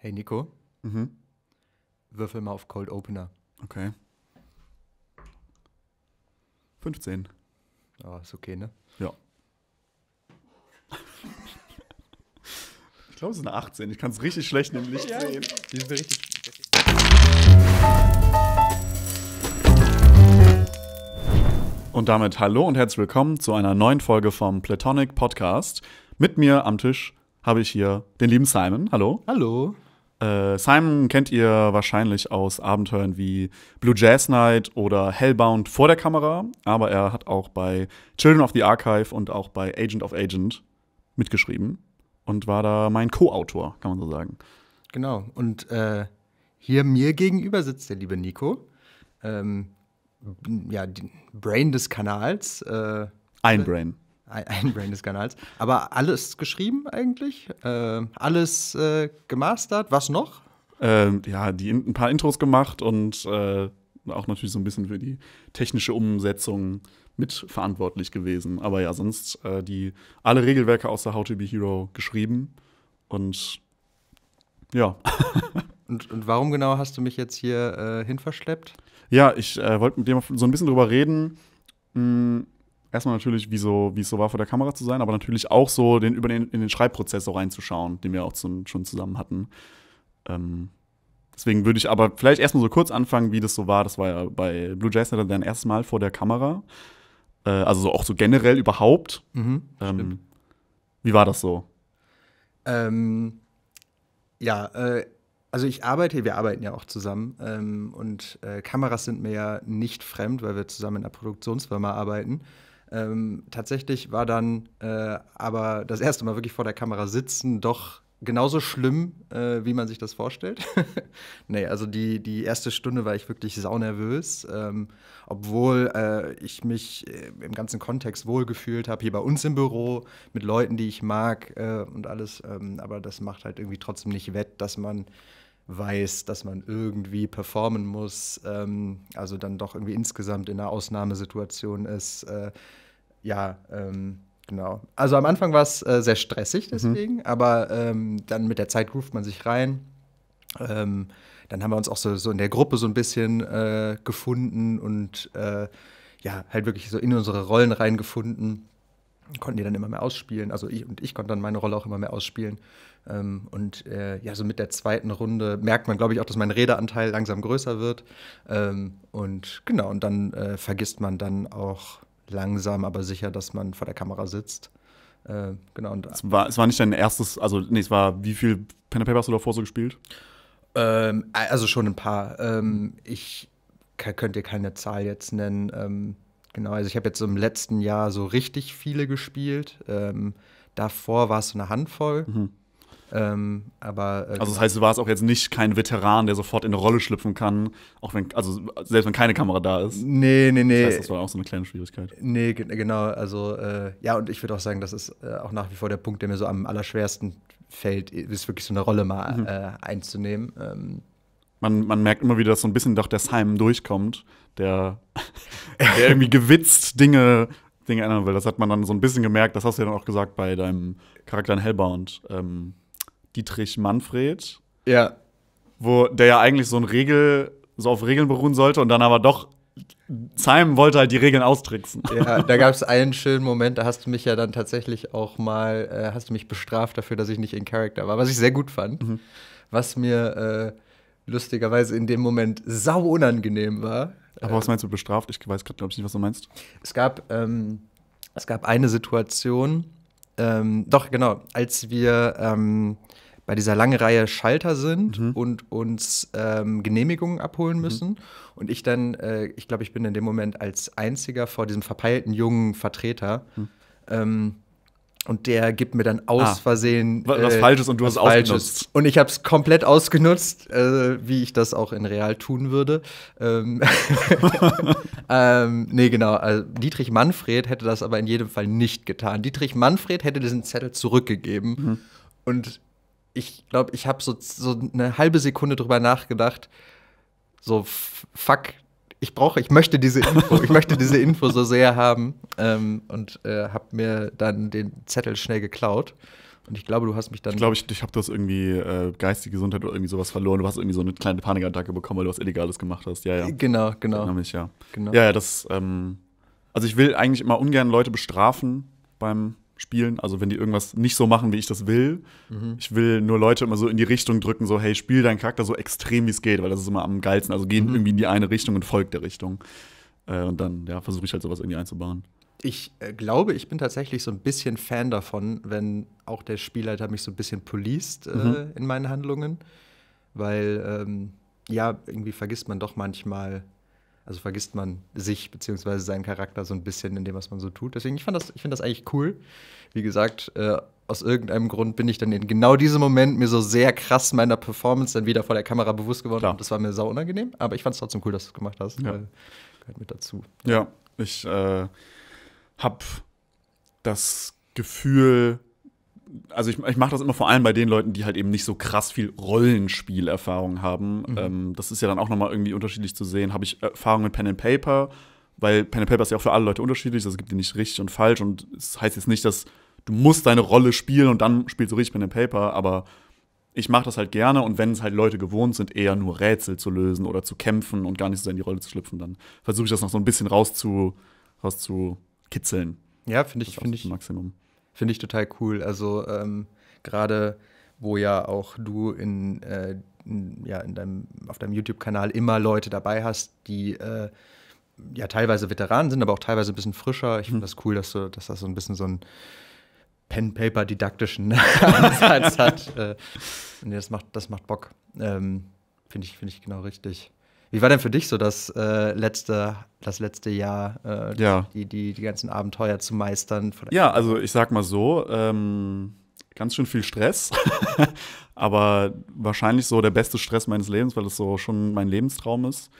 Hey Nico, mhm. würfel mal auf Cold Opener. Okay. 15. Ja, oh, ist okay, ne? Ja. ich glaube, es ist eine 18. Ich kann es richtig schlecht im Licht ja, sehen. Die sind richtig. Und damit hallo und herzlich willkommen zu einer neuen Folge vom Platonic Podcast. Mit mir am Tisch habe ich hier den lieben Simon. Hallo. Hallo. Äh, Simon kennt ihr wahrscheinlich aus Abenteuern wie Blue Jazz Night oder Hellbound vor der Kamera, aber er hat auch bei Children of the Archive und auch bei Agent of Agent mitgeschrieben und war da mein Co-Autor, kann man so sagen. Genau, und äh, hier mir gegenüber sitzt der liebe Nico, ähm, ja, Brain des Kanals. Äh, Ein Brain. Ein Brain des Kanals. Aber alles geschrieben eigentlich? Äh, alles äh, gemastert? Was noch? Ähm, ja, die, ein paar Intros gemacht und äh, auch natürlich so ein bisschen für die technische Umsetzung mitverantwortlich gewesen. Aber ja, sonst äh, die alle Regelwerke außer How to Be Hero geschrieben und ja. und, und, warum genau hast du mich jetzt hier äh, hinverschleppt? Ja, ich äh, wollte mit dir so ein bisschen drüber reden. Mh, hm, erstmal natürlich, wie, so, wie es so war, vor der Kamera zu sein, aber natürlich auch so den, über den, in den Schreibprozess so reinzuschauen, den wir auch zum, schon zusammen hatten. Ähm, deswegen würde ich aber vielleicht erstmal so kurz anfangen, wie das so war. Das war ja bei Blue Jason dann dein erstes Mal vor der Kamera. Äh, also so, auch so generell überhaupt. Mhm, ähm, wie war das so? Ähm, ja, äh, also ich arbeite, wir arbeiten ja auch zusammen ähm, und äh, Kameras sind mir ja nicht fremd, weil wir zusammen in einer Produktionsfirma arbeiten. Ähm, tatsächlich war dann äh, aber das erste Mal wirklich vor der Kamera sitzen doch genauso schlimm, äh, wie man sich das vorstellt. nee, also die, die erste Stunde war ich wirklich saunervös, ähm, obwohl äh, ich mich äh, im ganzen Kontext wohlgefühlt habe, hier bei uns im Büro, mit Leuten, die ich mag äh, und alles. Ähm, aber das macht halt irgendwie trotzdem nicht wett, dass man weiß, dass man irgendwie performen muss, ähm, also dann doch irgendwie insgesamt in einer Ausnahmesituation ist. Äh, ja, ähm, genau. Also am Anfang war es äh, sehr stressig mhm. deswegen, mhm. aber ähm, dann mit der Zeit ruft man sich rein. Ähm, dann haben wir uns auch so, so in der Gruppe so ein bisschen äh, gefunden und äh, ja, halt wirklich so in unsere Rollen reingefunden konnten die dann immer mehr ausspielen. Also ich und ich konnte dann meine Rolle auch immer mehr ausspielen. Ähm, und äh, ja, so mit der zweiten Runde merkt man, glaube ich, auch, dass mein Redeanteil langsam größer wird. Ähm, und genau, und dann äh, vergisst man dann auch langsam, aber sicher, dass man vor der Kamera sitzt. Äh, genau. Und es, war, es war nicht dein erstes, also nee, es war, wie viel Pen and Paper hast du davor so gespielt? Ähm, also schon ein paar. Ähm, ich könnt ihr keine Zahl jetzt nennen. Ähm, genau, also ich habe jetzt im letzten Jahr so richtig viele gespielt. Ähm, davor war es so eine Handvoll. Mhm ähm, aber, äh, also das heißt, du warst auch jetzt nicht kein Veteran, der sofort in eine Rolle schlüpfen kann, auch wenn, also selbst wenn keine Kamera da ist. Nee, nee, nee. Das, heißt, das war auch so eine kleine Schwierigkeit. Nee, genau, also äh, ja, und ich würde auch sagen, das ist äh, auch nach wie vor der Punkt, der mir so am allerschwersten fällt, ist wirklich so eine Rolle mal mhm. Äh, einzunehmen. Ähm, man, man merkt immer wieder, dass so ein bisschen doch der Simon durchkommt, der, der irgendwie gewitzt Dinge Dinge ändern will. Das hat man dann so ein bisschen gemerkt, das hast du ja dann auch gesagt bei deinem Charakter in Hellbound. Ähm, Dietrich Manfred. Ja. Wo der ja eigentlich so ein Regel, so auf Regeln beruhen sollte und dann aber doch Simon wollte halt die Regeln austricksen. Ja, da gab es einen schönen Moment, da hast du mich ja dann tatsächlich auch mal, äh, hast du mich bestraft dafür, dass ich nicht in Charakter war, was ich sehr gut fand. Mhm. Was mir äh, lustigerweise in dem Moment sau unangenehm war. Aber äh, was meinst du bestraft? Ich weiß gerade, glaube ich, nicht, was du meinst. Es gab, ähm, es gab eine Situation, ähm, doch, genau, als wir ähm, bei dieser langen Reihe Schalter sind mhm. und uns ähm, Genehmigungen abholen mhm. müssen. Mhm. Und ich dann, äh, ich glaube, ich bin in dem Moment als einziger vor diesem verpeilten jungen Vertreter. Mhm. Ähm, und der gibt mir dann ah. aus ah, Versehen was, was äh, Falsches und du hast es ausgenutzt. Und ich habe es komplett ausgenutzt, äh, wie ich das auch in real tun würde. Ähm, ähm, nee, genau. Also Dietrich Manfred hätte das aber in jedem Fall nicht getan. Dietrich Manfred hätte diesen Zettel zurückgegeben. Mhm. Und ich glaube, ich habe so, so eine halbe Sekunde drüber nachgedacht. So, fuck, ich brauche, ich möchte diese Info, ich möchte diese Info so sehr haben ähm, und äh, habe mir dann den Zettel schnell geklaut. Und ich glaube, du hast mich dann. Ich glaube, ich, ich habe das irgendwie äh, geistige Gesundheit oder irgendwie sowas verloren. Du hast irgendwie so eine kleine Panikattacke bekommen, weil du was Illegales gemacht hast. Ja, ja. Genau, genau. Mich, ja. genau. Ja, ja, das. Ähm, also, ich will eigentlich immer ungern Leute bestrafen beim spielen. Also wenn die irgendwas nicht so machen, wie ich das will. Mhm. Ich will nur Leute immer so in die Richtung drücken, so hey, spiel deinen Charakter so extrem, wie es geht, weil das ist immer am geilsten. Also gehen mhm. irgendwie in die eine Richtung und folgt der Richtung. Äh, und dann ja, versuche ich halt sowas irgendwie einzubauen. Ich äh, glaube, ich bin tatsächlich so ein bisschen Fan davon, wenn auch der Spielleiter mich so ein bisschen poliest äh, mhm. in meinen Handlungen. Weil ähm, ja, irgendwie vergisst man doch manchmal also vergisst man sich bzw. seinen Charakter so ein bisschen in dem, was man so tut. Deswegen, ich, ich finde das eigentlich cool. Wie gesagt, äh, aus irgendeinem Grund bin ich dann in genau diesem Moment mir so sehr krass meiner Performance dann wieder vor der Kamera bewusst geworden. Und das war mir sau unangenehm. Aber ich fand es trotzdem cool, dass du es gemacht hast. Ja. Weil, gehört mit dazu. Ja, ich äh, habe das Gefühl, also ich, ich mache das immer vor allem bei den Leuten, die halt eben nicht so krass viel Rollenspielerfahrung haben. Mhm. Ähm, das ist ja dann auch nochmal irgendwie unterschiedlich zu sehen. Habe ich Erfahrung mit Pen and Paper, weil Pen and Paper ist ja auch für alle Leute unterschiedlich, also es gibt die nicht richtig und falsch und es das heißt jetzt nicht, dass du musst deine Rolle spielen und dann spielst du richtig Pen and Paper, aber ich mache das halt gerne und wenn es halt Leute gewohnt sind, eher nur Rätsel zu lösen oder zu kämpfen und gar nicht so sehr in die Rolle zu schlüpfen, dann versuche ich das noch so ein bisschen rauszu, rauszukitzeln. Ja, finde ich, finde ich. Maximum. Finde ich total cool. Also ähm, gerade wo ja auch du in, äh, in, ja, in deinem, auf deinem YouTube-Kanal immer Leute dabei hast, die äh, ja teilweise Veteranen sind, aber auch teilweise ein bisschen frischer. Ich finde hm. das cool, dass, du, dass das so ein bisschen so ein Pen-Paper-didaktischen Ansatz hat. Äh, nee, das macht, das macht Bock. Ähm, finde ich, find ich genau richtig. Wie war denn für dich so das, äh, letzte, das letzte Jahr, äh, ja. die, die, die ganzen Abenteuer zu meistern? Ja, also ich sag mal so, ähm, ganz schön viel Stress, aber wahrscheinlich so der beste Stress meines Lebens, weil es so schon mein Lebenstraum ist.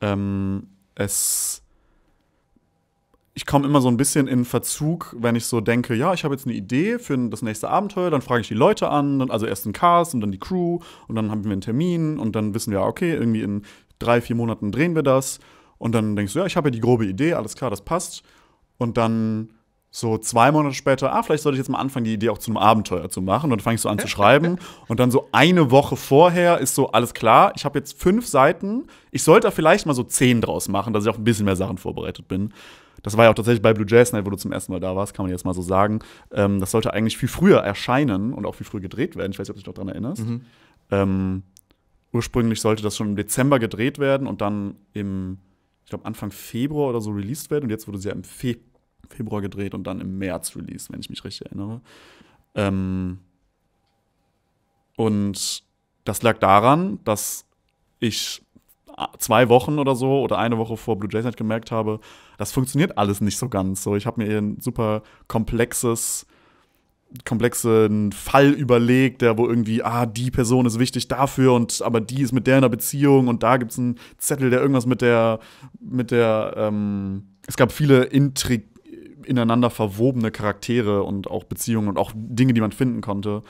Ähm, es ich komme immer so ein bisschen in Verzug, wenn ich so denke, ja, ich habe jetzt eine Idee für das nächste Abenteuer, dann frage ich die Leute an, also erst den Cast und dann die Crew und dann haben wir einen Termin und dann wissen wir, ah, okay, irgendwie in drei, vier Monaten drehen wir das. Und dann denkst du, ja, ich habe ja die grobe Idee, alles klar, das passt. Und dann so zwei Monate später, ah, vielleicht sollte ich jetzt mal anfangen, die Idee auch zu einem Abenteuer zu machen. Und dann fangst du an zu schreiben. Und dann so eine Woche vorher ist so, alles klar, ich habe jetzt fünf Seiten. Ich sollte vielleicht mal so zehn draus machen, dass ich auch ein bisschen mehr Sachen vorbereitet bin. Das war ja auch tatsächlich bei Blue Jays Night, ne, wo du zum ersten Mal da warst, kann man jetzt mal so sagen. Ähm, das sollte eigentlich viel früher erscheinen und auch viel früher gedreht werden. Ich weiß nicht, ob du dich noch dran erinnerst. Mhm. Ähm, ursprünglich sollte das schon im Dezember gedreht werden und dann im, ich glaube, Anfang Februar oder so released werden. Und jetzt wurde sie ja im Fe Februar gedreht und dann im März released, wenn ich mich richtig erinnere. Ähm und das lag daran, dass ich zwei Wochen oder so oder eine Woche vor Blue Jays Night halt gemerkt habe, das funktioniert alles nicht so ganz. So, ich habe mir ein super komplexes komplexen Fall überlegt, der wo irgendwie, ah, die Person ist wichtig dafür und aber die ist mit der in einer Beziehung und da gibt es einen Zettel, der irgendwas mit der, mit der, ähm, es gab viele Intrig ineinander verwobene Charaktere und auch Beziehungen und auch Dinge, die man finden konnte.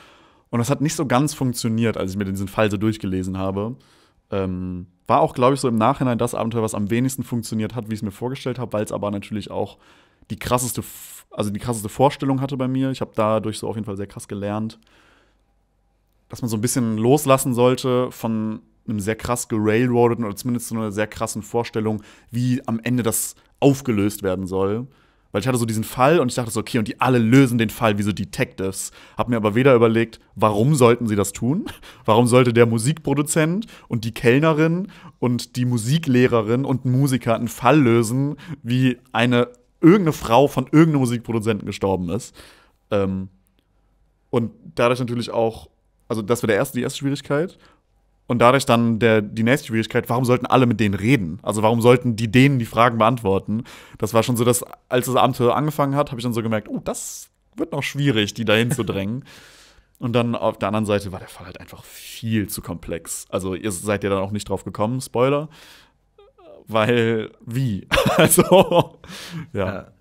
Und das hat nicht so ganz funktioniert, als ich mir diesen Fall so durchgelesen habe. Ähm, war auch, glaube ich, so im Nachhinein das Abenteuer, was am wenigsten funktioniert hat, wie ich es mir vorgestellt habe, weil es aber natürlich auch die krasseste also die krasseste Vorstellung hatte bei mir. Ich habe dadurch so auf jeden Fall sehr krass gelernt, dass man so ein bisschen loslassen sollte von einem sehr krass gerailroadeten oder zumindest so einer sehr krassen Vorstellung, wie am Ende das aufgelöst werden soll. Weil ich hatte so diesen Fall und ich dachte so, okay, und die alle lösen den Fall wie so Detectives. Hab mir aber weder überlegt, warum sollten sie das tun? Warum sollte der Musikproduzent und die Kellnerin und die Musiklehrerin und Musiker einen Fall lösen wie eine irgendeine Frau von irgendeinem Musikproduzenten gestorben ist. Ähm, und dadurch natürlich auch, also das war der erste, die erste Schwierigkeit. Und dadurch dann der, die nächste Schwierigkeit, warum sollten alle mit denen reden? Also warum sollten die denen die Fragen beantworten? Das war schon so, dass als das Amt angefangen hat, habe ich dann so gemerkt, oh, das wird noch schwierig, die dahin zu drängen. Und dann auf der anderen Seite war der Fall halt einfach viel zu komplex. Also ihr seid ja dann auch nicht drauf gekommen, Spoiler weil wie? also, ja. ja.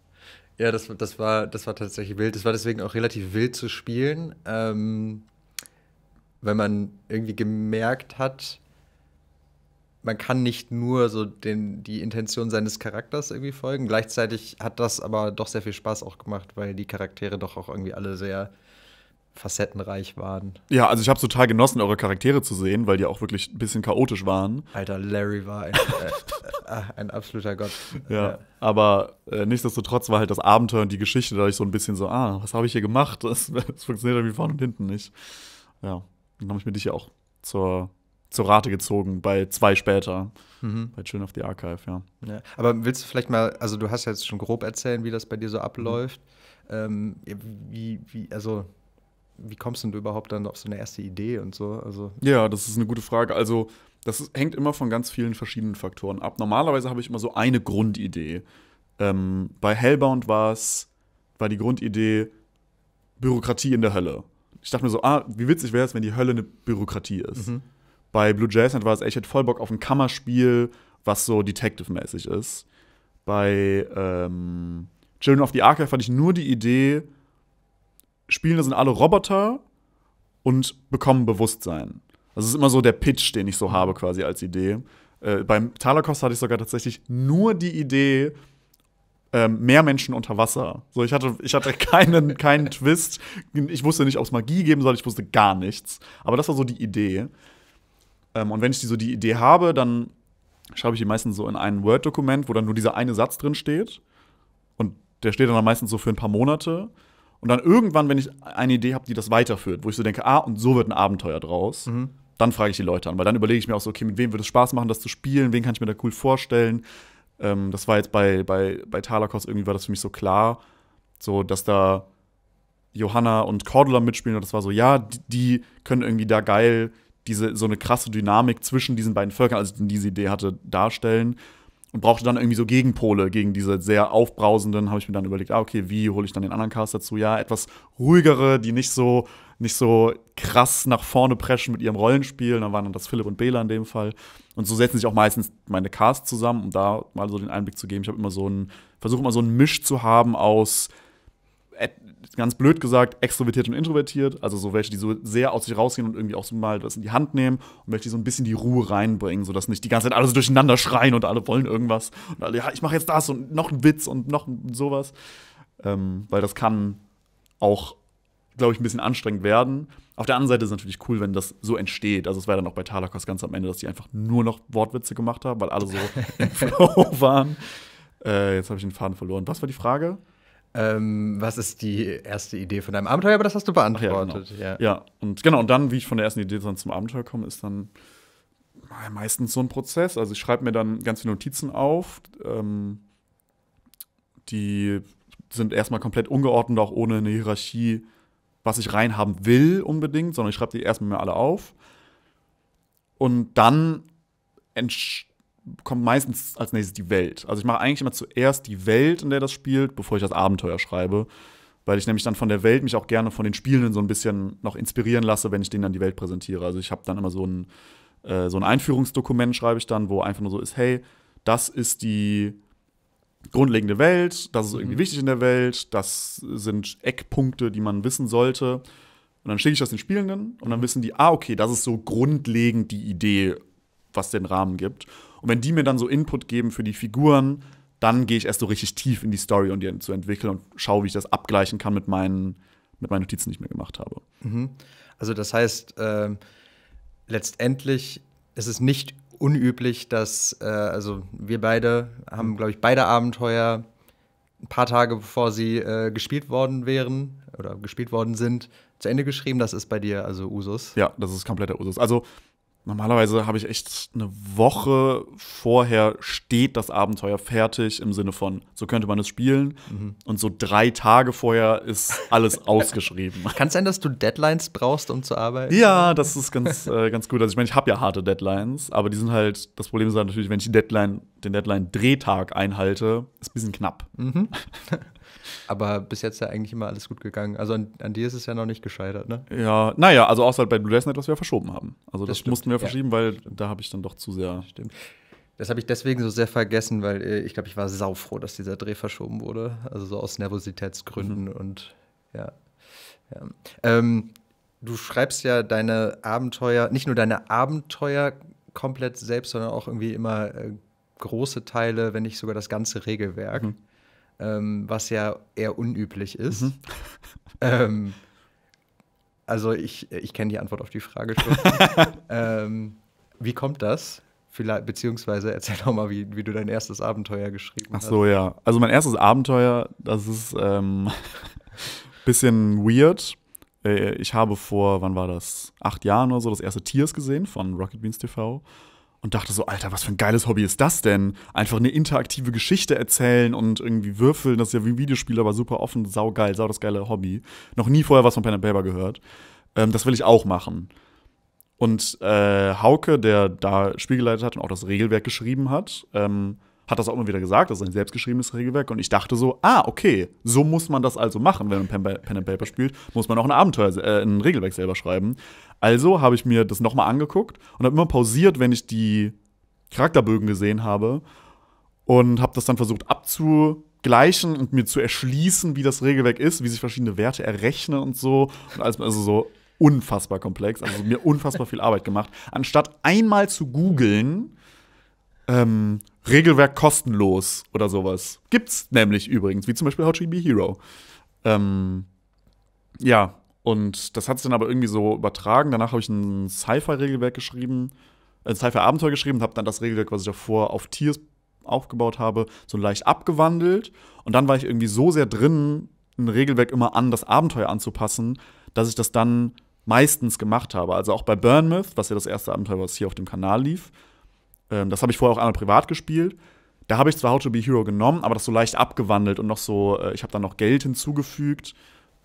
ja. das, das, war, das war tatsächlich wild. Das war deswegen auch relativ wild zu spielen, ähm, weil man irgendwie gemerkt hat, man kann nicht nur so den, die Intention seines Charakters irgendwie folgen. Gleichzeitig hat das aber doch sehr viel Spaß auch gemacht, weil die Charaktere doch auch irgendwie alle sehr facettenreich waren. Ja, also ich habe total genossen, eure Charaktere zu sehen, weil die auch wirklich ein bisschen chaotisch waren. Alter, Larry war ein, äh, äh, ein absoluter Gott. Ja, ja. aber äh, nichtsdestotrotz war halt das Abenteuer und die Geschichte dadurch so ein bisschen so, ah, was habe ich hier gemacht? Das, das funktioniert irgendwie vorne und hinten nicht. Ja, dann habe ich mir dich ja auch zur zur Rate gezogen bei zwei später. Mhm. Bei Children of the Archive, ja. ja. Aber willst du vielleicht mal, also du hast ja jetzt schon grob erzählen, wie das bei dir so abläuft. Mhm. Ähm, wie, wie, also wie kommst denn du überhaupt dann auf so eine erste Idee und so? Also ja, das ist eine gute Frage. Also das hängt immer von ganz vielen verschiedenen Faktoren ab. Normalerweise habe ich immer so eine Grundidee. Ähm, bei Hellbound war es, war die Grundidee Bürokratie in der Hölle. Ich dachte mir so, ah, wie witzig wäre es, wenn die Hölle eine Bürokratie ist. Mhm. Bei Blue Jasoned war es, ey, ich hätte voll Bock auf ein Kammerspiel, was so Detective-mäßig ist. Bei ähm, Children of the Archive fand ich nur die Idee Spielende sind alle Roboter und bekommen Bewusstsein. Das also ist immer so der Pitch, den ich so habe quasi als Idee. Äh, beim Talakos hatte ich sogar tatsächlich nur die Idee, ähm, mehr Menschen unter Wasser. So, ich hatte, ich hatte keinen, keinen Twist. Ich wusste nicht, ob es Magie geben soll, ich wusste gar nichts. Aber das war so die Idee. Ähm, und wenn ich die, so die Idee habe, dann schreibe ich die meistens so in ein Word-Dokument, wo dann nur dieser eine Satz drin steht. Und der steht dann meistens so für ein paar Monate. Und dann irgendwann, wenn ich eine Idee habe, die das weiterführt, wo ich so denke, ah, und so wird ein Abenteuer draus, mhm. dann frage ich die Leute an, weil dann überlege ich mir auch so, okay, mit wem würde es Spaß machen, das zu spielen, wen kann ich mir da cool vorstellen. Ähm, das war jetzt bei, bei, bei Talakos irgendwie war das für mich so klar, so dass da Johanna und Cordula mitspielen und das war so, ja, die, die können irgendwie da geil diese so eine krasse Dynamik zwischen diesen beiden Völkern, als ich diese Idee hatte, darstellen und brauchte dann irgendwie so Gegenpole gegen diese sehr aufbrausenden, habe ich mir dann überlegt, ah, okay, wie hole ich dann den anderen Cast dazu? Ja, etwas ruhigere, die nicht so, nicht so krass nach vorne preschen mit ihrem Rollenspiel. Dann waren dann das Philipp und Bela in dem Fall. Und so setzen sich auch meistens meine Cast zusammen, um da mal so den Einblick zu geben. Ich habe immer so einen, versuche immer so einen Misch zu haben aus ganz blöd gesagt, extrovertiert und introvertiert. Also so welche, die so sehr aus sich rausgehen und irgendwie auch so mal das in die Hand nehmen und welche, die so ein bisschen die Ruhe reinbringen, sodass nicht die ganze Zeit alle so durcheinander schreien und alle wollen irgendwas. Und alle, ja, ich mache jetzt das und noch einen Witz und noch sowas. Ähm, weil das kann auch, glaube ich, ein bisschen anstrengend werden. Auf der anderen Seite ist es natürlich cool, wenn das so entsteht. Also es war dann auch bei Talakos ganz am Ende, dass die einfach nur noch Wortwitze gemacht haben, weil alle so im Flow waren. Äh, jetzt habe ich den Faden verloren. Was war die Frage? ähm, was ist die erste Idee von deinem Abenteuer? Aber das hast du beantwortet. Ja, genau. ja. ja, und genau, und dann, wie ich von der ersten Idee dann zum Abenteuer komme, ist dann meistens so ein Prozess. Also ich schreibe mir dann ganz viele Notizen auf, ähm, die sind erstmal komplett ungeordnet, auch ohne eine Hierarchie, was ich reinhaben will unbedingt, sondern ich schreibe die erstmal mir alle auf. Und dann entsteht kommt meistens als nächstes die Welt. Also ich mache eigentlich immer zuerst die Welt, in der das spielt, bevor ich das Abenteuer schreibe. Weil ich nämlich dann von der Welt mich auch gerne von den Spielenden so ein bisschen noch inspirieren lasse, wenn ich denen dann die Welt präsentiere. Also ich habe dann immer so ein, äh, so ein Einführungsdokument, schreibe ich dann, wo einfach nur so ist, hey, das ist die grundlegende Welt, das ist irgendwie mhm. wichtig in der Welt, das sind Eckpunkte, die man wissen sollte. Und dann schicke ich das den Spielenden und dann mhm. wissen die, ah, okay, das ist so grundlegend die Idee, was den Rahmen gibt. Und wenn die mir dann so Input geben für die Figuren, dann gehe ich erst so richtig tief in die Story und die zu entwickeln und schaue, wie ich das abgleichen kann mit meinen, mit meinen Notizen, die ich mir gemacht habe. Mhm. Also das heißt, äh, letztendlich ist es nicht unüblich, dass, äh, also wir beide haben, glaube ich, beide Abenteuer ein paar Tage bevor sie äh, gespielt worden wären oder gespielt worden sind, zu Ende geschrieben. Das ist bei dir also Usus. Ja, das ist kompletter Usus. Also Normalerweise habe ich echt eine Woche vorher steht das Abenteuer fertig im Sinne von, so könnte man es spielen. Mhm. Und so drei Tage vorher ist alles ausgeschrieben. Kann es sein, dass du Deadlines brauchst, um zu arbeiten? Ja, das ist ganz, äh, ganz gut. Also ich meine, ich habe ja harte Deadlines, aber die sind halt, das Problem ist halt natürlich, wenn ich die Deadline, den Deadline-Drehtag einhalte, ist ein bisschen knapp. Mhm. Aber bis jetzt ist ja eigentlich immer alles gut gegangen. Also an, an dir ist es ja noch nicht gescheitert, ne? Ja, naja, also außer halt bei Blue Death Night, was wir verschoben haben. Also das, das mussten wir verschieben, ja, weil da habe ich dann doch zu sehr. Stimmt. Das habe ich deswegen so sehr vergessen, weil äh, ich glaube, ich war saufroh, dass dieser Dreh verschoben wurde. Also so aus Nervositätsgründen mhm. und ja. ja. Ähm, du schreibst ja deine Abenteuer, nicht nur deine Abenteuer komplett selbst, sondern auch irgendwie immer äh, große Teile, wenn nicht sogar das ganze Regelwerk. Mhm ähm, was ja eher unüblich ist. Mhm. ähm, also ich, ich kenne die Antwort auf die Frage schon. ähm, wie kommt das? Vielleicht, beziehungsweise erzähl doch mal, wie, wie du dein erstes Abenteuer geschrieben hast. Ach so, hast. ja. Also mein erstes Abenteuer, das ist ähm, bisschen weird. Äh, ich habe vor, wann war das? Acht Jahren oder so, das erste Tiers gesehen von Rocket Beans TV und dachte so, Alter, was für ein geiles Hobby ist das denn? Einfach eine interaktive Geschichte erzählen und irgendwie würfeln, das ist ja wie ein Videospiel, aber super offen, saugeil, sau das geile Hobby. Noch nie vorher was von Pen and Paper gehört. Ähm, das will ich auch machen. Und äh, Hauke, der da Spiel geleitet hat und auch das Regelwerk geschrieben hat, ähm, hat das auch immer wieder gesagt, das ist ein selbstgeschriebenes Regelwerk. Und ich dachte so, ah, okay, so muss man das also machen, wenn man Pen, Pen and Paper spielt, muss man auch ein Abenteuer, äh, ein Regelwerk selber schreiben. Also habe ich mir das nochmal angeguckt und habe immer pausiert, wenn ich die Charakterbögen gesehen habe und habe das dann versucht abzugleichen und mir zu erschließen, wie das Regelwerk ist, wie sich verschiedene Werte errechnen und so. Und also so unfassbar komplex, also mir unfassbar viel Arbeit gemacht, anstatt einmal zu googeln, ähm, Regelwerk kostenlos oder sowas. Gibt's nämlich übrigens, wie zum Beispiel How to Be Hero. Ähm, ja, und das hat sich dann aber irgendwie so übertragen. Danach habe ich ein Sci-Fi-Regelwerk geschrieben, äh, ein Sci-Fi-Abenteuer geschrieben und habe dann das Regelwerk, was ich davor auf Tiers aufgebaut habe, so leicht abgewandelt. Und dann war ich irgendwie so sehr drin, ein Regelwerk immer an das Abenteuer anzupassen, dass ich das dann meistens gemacht habe. Also auch bei Burnmouth, was ja das erste Abenteuer, war, was hier auf dem Kanal lief, ähm, das habe ich vorher auch einmal privat gespielt. Da habe ich zwar How to Be Hero genommen, aber das so leicht abgewandelt und noch so, äh, ich habe dann noch Geld hinzugefügt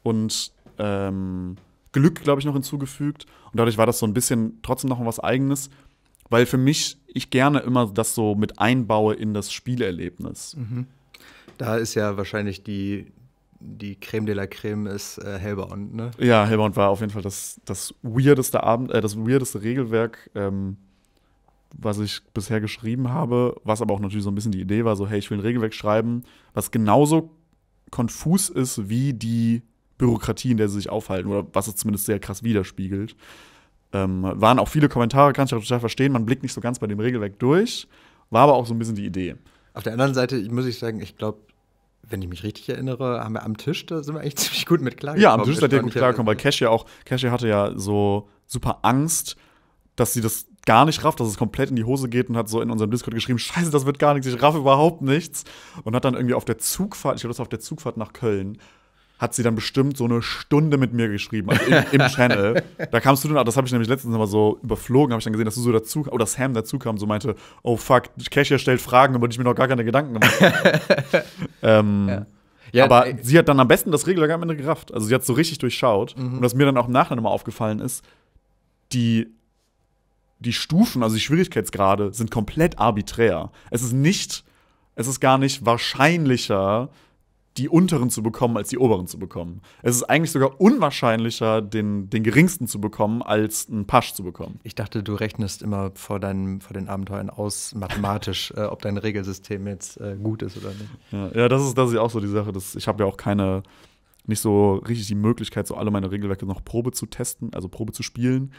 und ähm, Glück, glaube ich, noch hinzugefügt. Und dadurch war das so ein bisschen trotzdem noch was Eigenes, weil für mich, ich gerne immer das so mit einbaue in das Spielerlebnis. Mhm. Da ist ja wahrscheinlich die, die Creme de la Creme ist äh, Hellbound, ne? Ja, Hellbound war auf jeden Fall das, das weirdeste Abend, äh, das weirdeste Regelwerk. Ähm, was ich bisher geschrieben habe, was aber auch natürlich so ein bisschen die Idee war, so hey, ich will ein Regelwerk schreiben, was genauso konfus ist wie die Bürokratie, in der sie sich aufhalten oder was es zumindest sehr krass widerspiegelt. Ähm, waren auch viele Kommentare, kann ich auch total verstehen, man blickt nicht so ganz bei dem Regelwerk durch, war aber auch so ein bisschen die Idee. Auf der anderen Seite muss ich sagen, ich glaube, wenn ich mich richtig erinnere, haben wir am Tisch, da sind wir echt ziemlich gut mit klargekommen. Ja, am Tisch seid ihr gut klargekommen, weil Cash ja auch, Cashy hatte ja so super Angst, dass sie das gar nicht rafft, dass es komplett in die Hose geht und hat so in unserem Discord geschrieben, scheiße, das wird gar nichts, ich raff überhaupt nichts. Und hat dann irgendwie auf der Zugfahrt, ich glaube, das war auf der Zugfahrt nach Köln, hat sie dann bestimmt so eine Stunde mit mir geschrieben, also im, im Channel. Da kamst du dann, das habe ich nämlich letztens mal so überflogen, habe ich dann gesehen, dass du so dazu, oder Sam dazu kam, so meinte, oh fuck, Cashier stellt Fragen, über die ich mir noch gar keine Gedanken gemacht habe. ähm, ja. Ja, aber ey. Äh, sie hat dann am besten das Regelwerk am Ende gerafft. Also sie hat so richtig durchschaut. Mhm. Und was mir dann auch im Nachhinein nochmal aufgefallen ist, die die Stufen, also die Schwierigkeitsgrade, sind komplett arbiträr. Es ist nicht, es ist gar nicht wahrscheinlicher, die unteren zu bekommen, als die oberen zu bekommen. Es ist eigentlich sogar unwahrscheinlicher, den, den geringsten zu bekommen, als einen Pasch zu bekommen. Ich dachte, du rechnest immer vor, deinem, vor den Abenteuern aus mathematisch, äh, ob dein Regelsystem jetzt äh, gut ist oder nicht. Ja, ja, das, ist, das ist auch so die Sache. Dass ich habe ja auch keine, nicht so richtig die Möglichkeit, so alle meine Regelwerke noch Probe zu testen, also Probe zu spielen.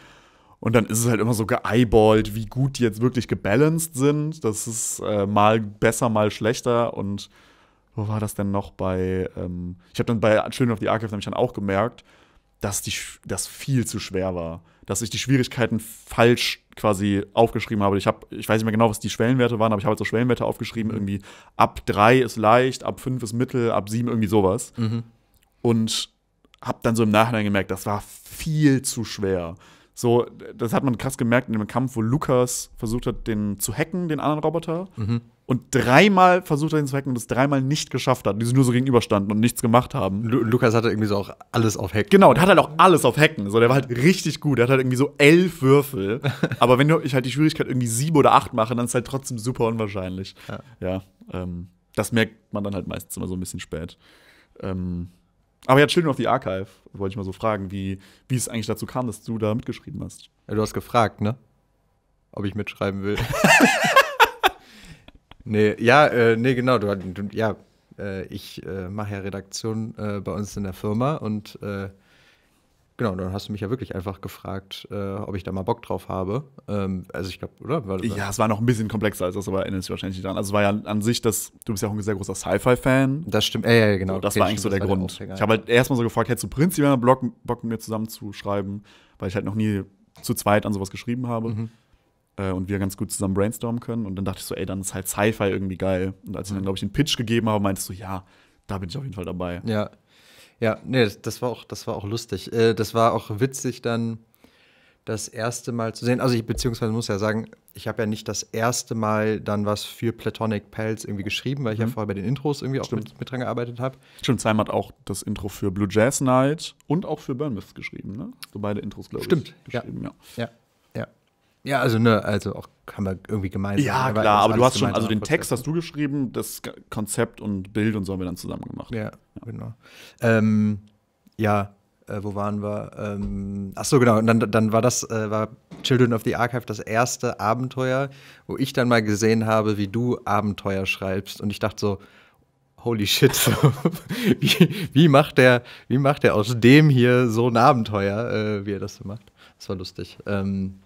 Und dann ist es halt immer so geeyeballt, wie gut die jetzt wirklich gebalanced sind. Das ist äh, mal besser, mal schlechter. Und wo war das denn noch bei ähm Ich habe dann bei Children of the Archive nämlich dann auch gemerkt, dass das viel zu schwer war. Dass ich die Schwierigkeiten falsch quasi aufgeschrieben habe. Ich, hab, ich weiß nicht mehr genau, was die Schwellenwerte waren, aber ich habe halt so Schwellenwerte aufgeschrieben. Mhm. Irgendwie ab 3 ist leicht, ab 5 ist mittel, ab 7 irgendwie sowas. Mhm. Und habe dann so im Nachhinein gemerkt, das war viel zu schwer. So, das hat man krass gemerkt in dem Kampf, wo Lukas versucht hat, den zu hacken, den anderen Roboter. Mhm. Und dreimal versucht hat, ihn zu hacken und es dreimal nicht geschafft hat. Die sind nur so gegenüberstanden und nichts gemacht haben. Lu Lukas hatte irgendwie so auch alles auf Hacken. Genau, der hat halt auch alles auf Hacken. So, der war halt richtig gut. Der hat halt irgendwie so elf Würfel. Aber wenn ich halt die Schwierigkeit irgendwie sieben oder acht mache, dann ist es halt trotzdem super unwahrscheinlich. Ja. ja ähm, das merkt man dann halt meistens immer so ein bisschen spät. Ähm, aber ja, Children of die Archive, wollte ich mal so fragen, wie, wie es eigentlich dazu kam, dass du da mitgeschrieben hast. Ja, du hast gefragt, ne? Ob ich mitschreiben will. nee, ja, äh, nee, genau. Du, du ja, äh, ich äh, mache ja Redaktion äh, bei uns in der Firma und äh, Genau, dann hast du mich ja wirklich einfach gefragt, äh, ob ich da mal Bock drauf habe. Ähm, also ich glaube, oder? ja, es war noch ein bisschen komplexer als das, aber erinnerst du wahrscheinlich nicht daran. Also es war ja an sich, dass du bist ja auch ein sehr großer Sci-Fi-Fan. Das stimmt, ja, ja, genau. So, das okay, war eigentlich stimmt, so der Grund. Der ich habe halt erstmal so gefragt, hättest du prinzipiell einen Blog, Bock mit mir zusammenzuschreiben, weil ich halt noch nie zu zweit an sowas geschrieben habe. Mhm. Äh, und wir ganz gut zusammen brainstormen können. Und dann dachte ich so, ey, dann ist halt Sci-Fi irgendwie geil. Und als ich dann, glaube ich, den Pitch gegeben habe, meintest du, ja, da bin ich auf jeden Fall dabei. Ja, ja, nee, das, war auch, das war auch lustig. Äh, das war auch witzig, dann das erste Mal zu sehen. Also ich beziehungsweise muss ja sagen, ich habe ja nicht das erste Mal dann was für Platonic Pals irgendwie geschrieben, weil ich mhm. ja vorher bei den Intros irgendwie auch mit, mit dran gearbeitet habe. Stimmt, Simon hat auch das Intro für Blue Jazz Night und auch für Bournemouth geschrieben, ne? So beide Intros, glaube ich. Stimmt, ja. ja. ja. Ja, also ne, also auch haben wir irgendwie gemeinsam. Ja, klar, aber du hast schon, also den Text hast ne? du geschrieben, das Konzept und Bild und so haben wir dann zusammen gemacht. Ja, ja. genau. Ähm, ja, äh, wo waren wir? Ähm, ach so, genau. Und dann, dann war das, äh, war Children of the Archive das erste Abenteuer, wo ich dann mal gesehen habe, wie du Abenteuer schreibst. Und ich dachte so, holy shit, so, wie, wie, macht der, wie macht der aus dem hier so ein Abenteuer, äh, wie er das so macht? Das war lustig. Ähm,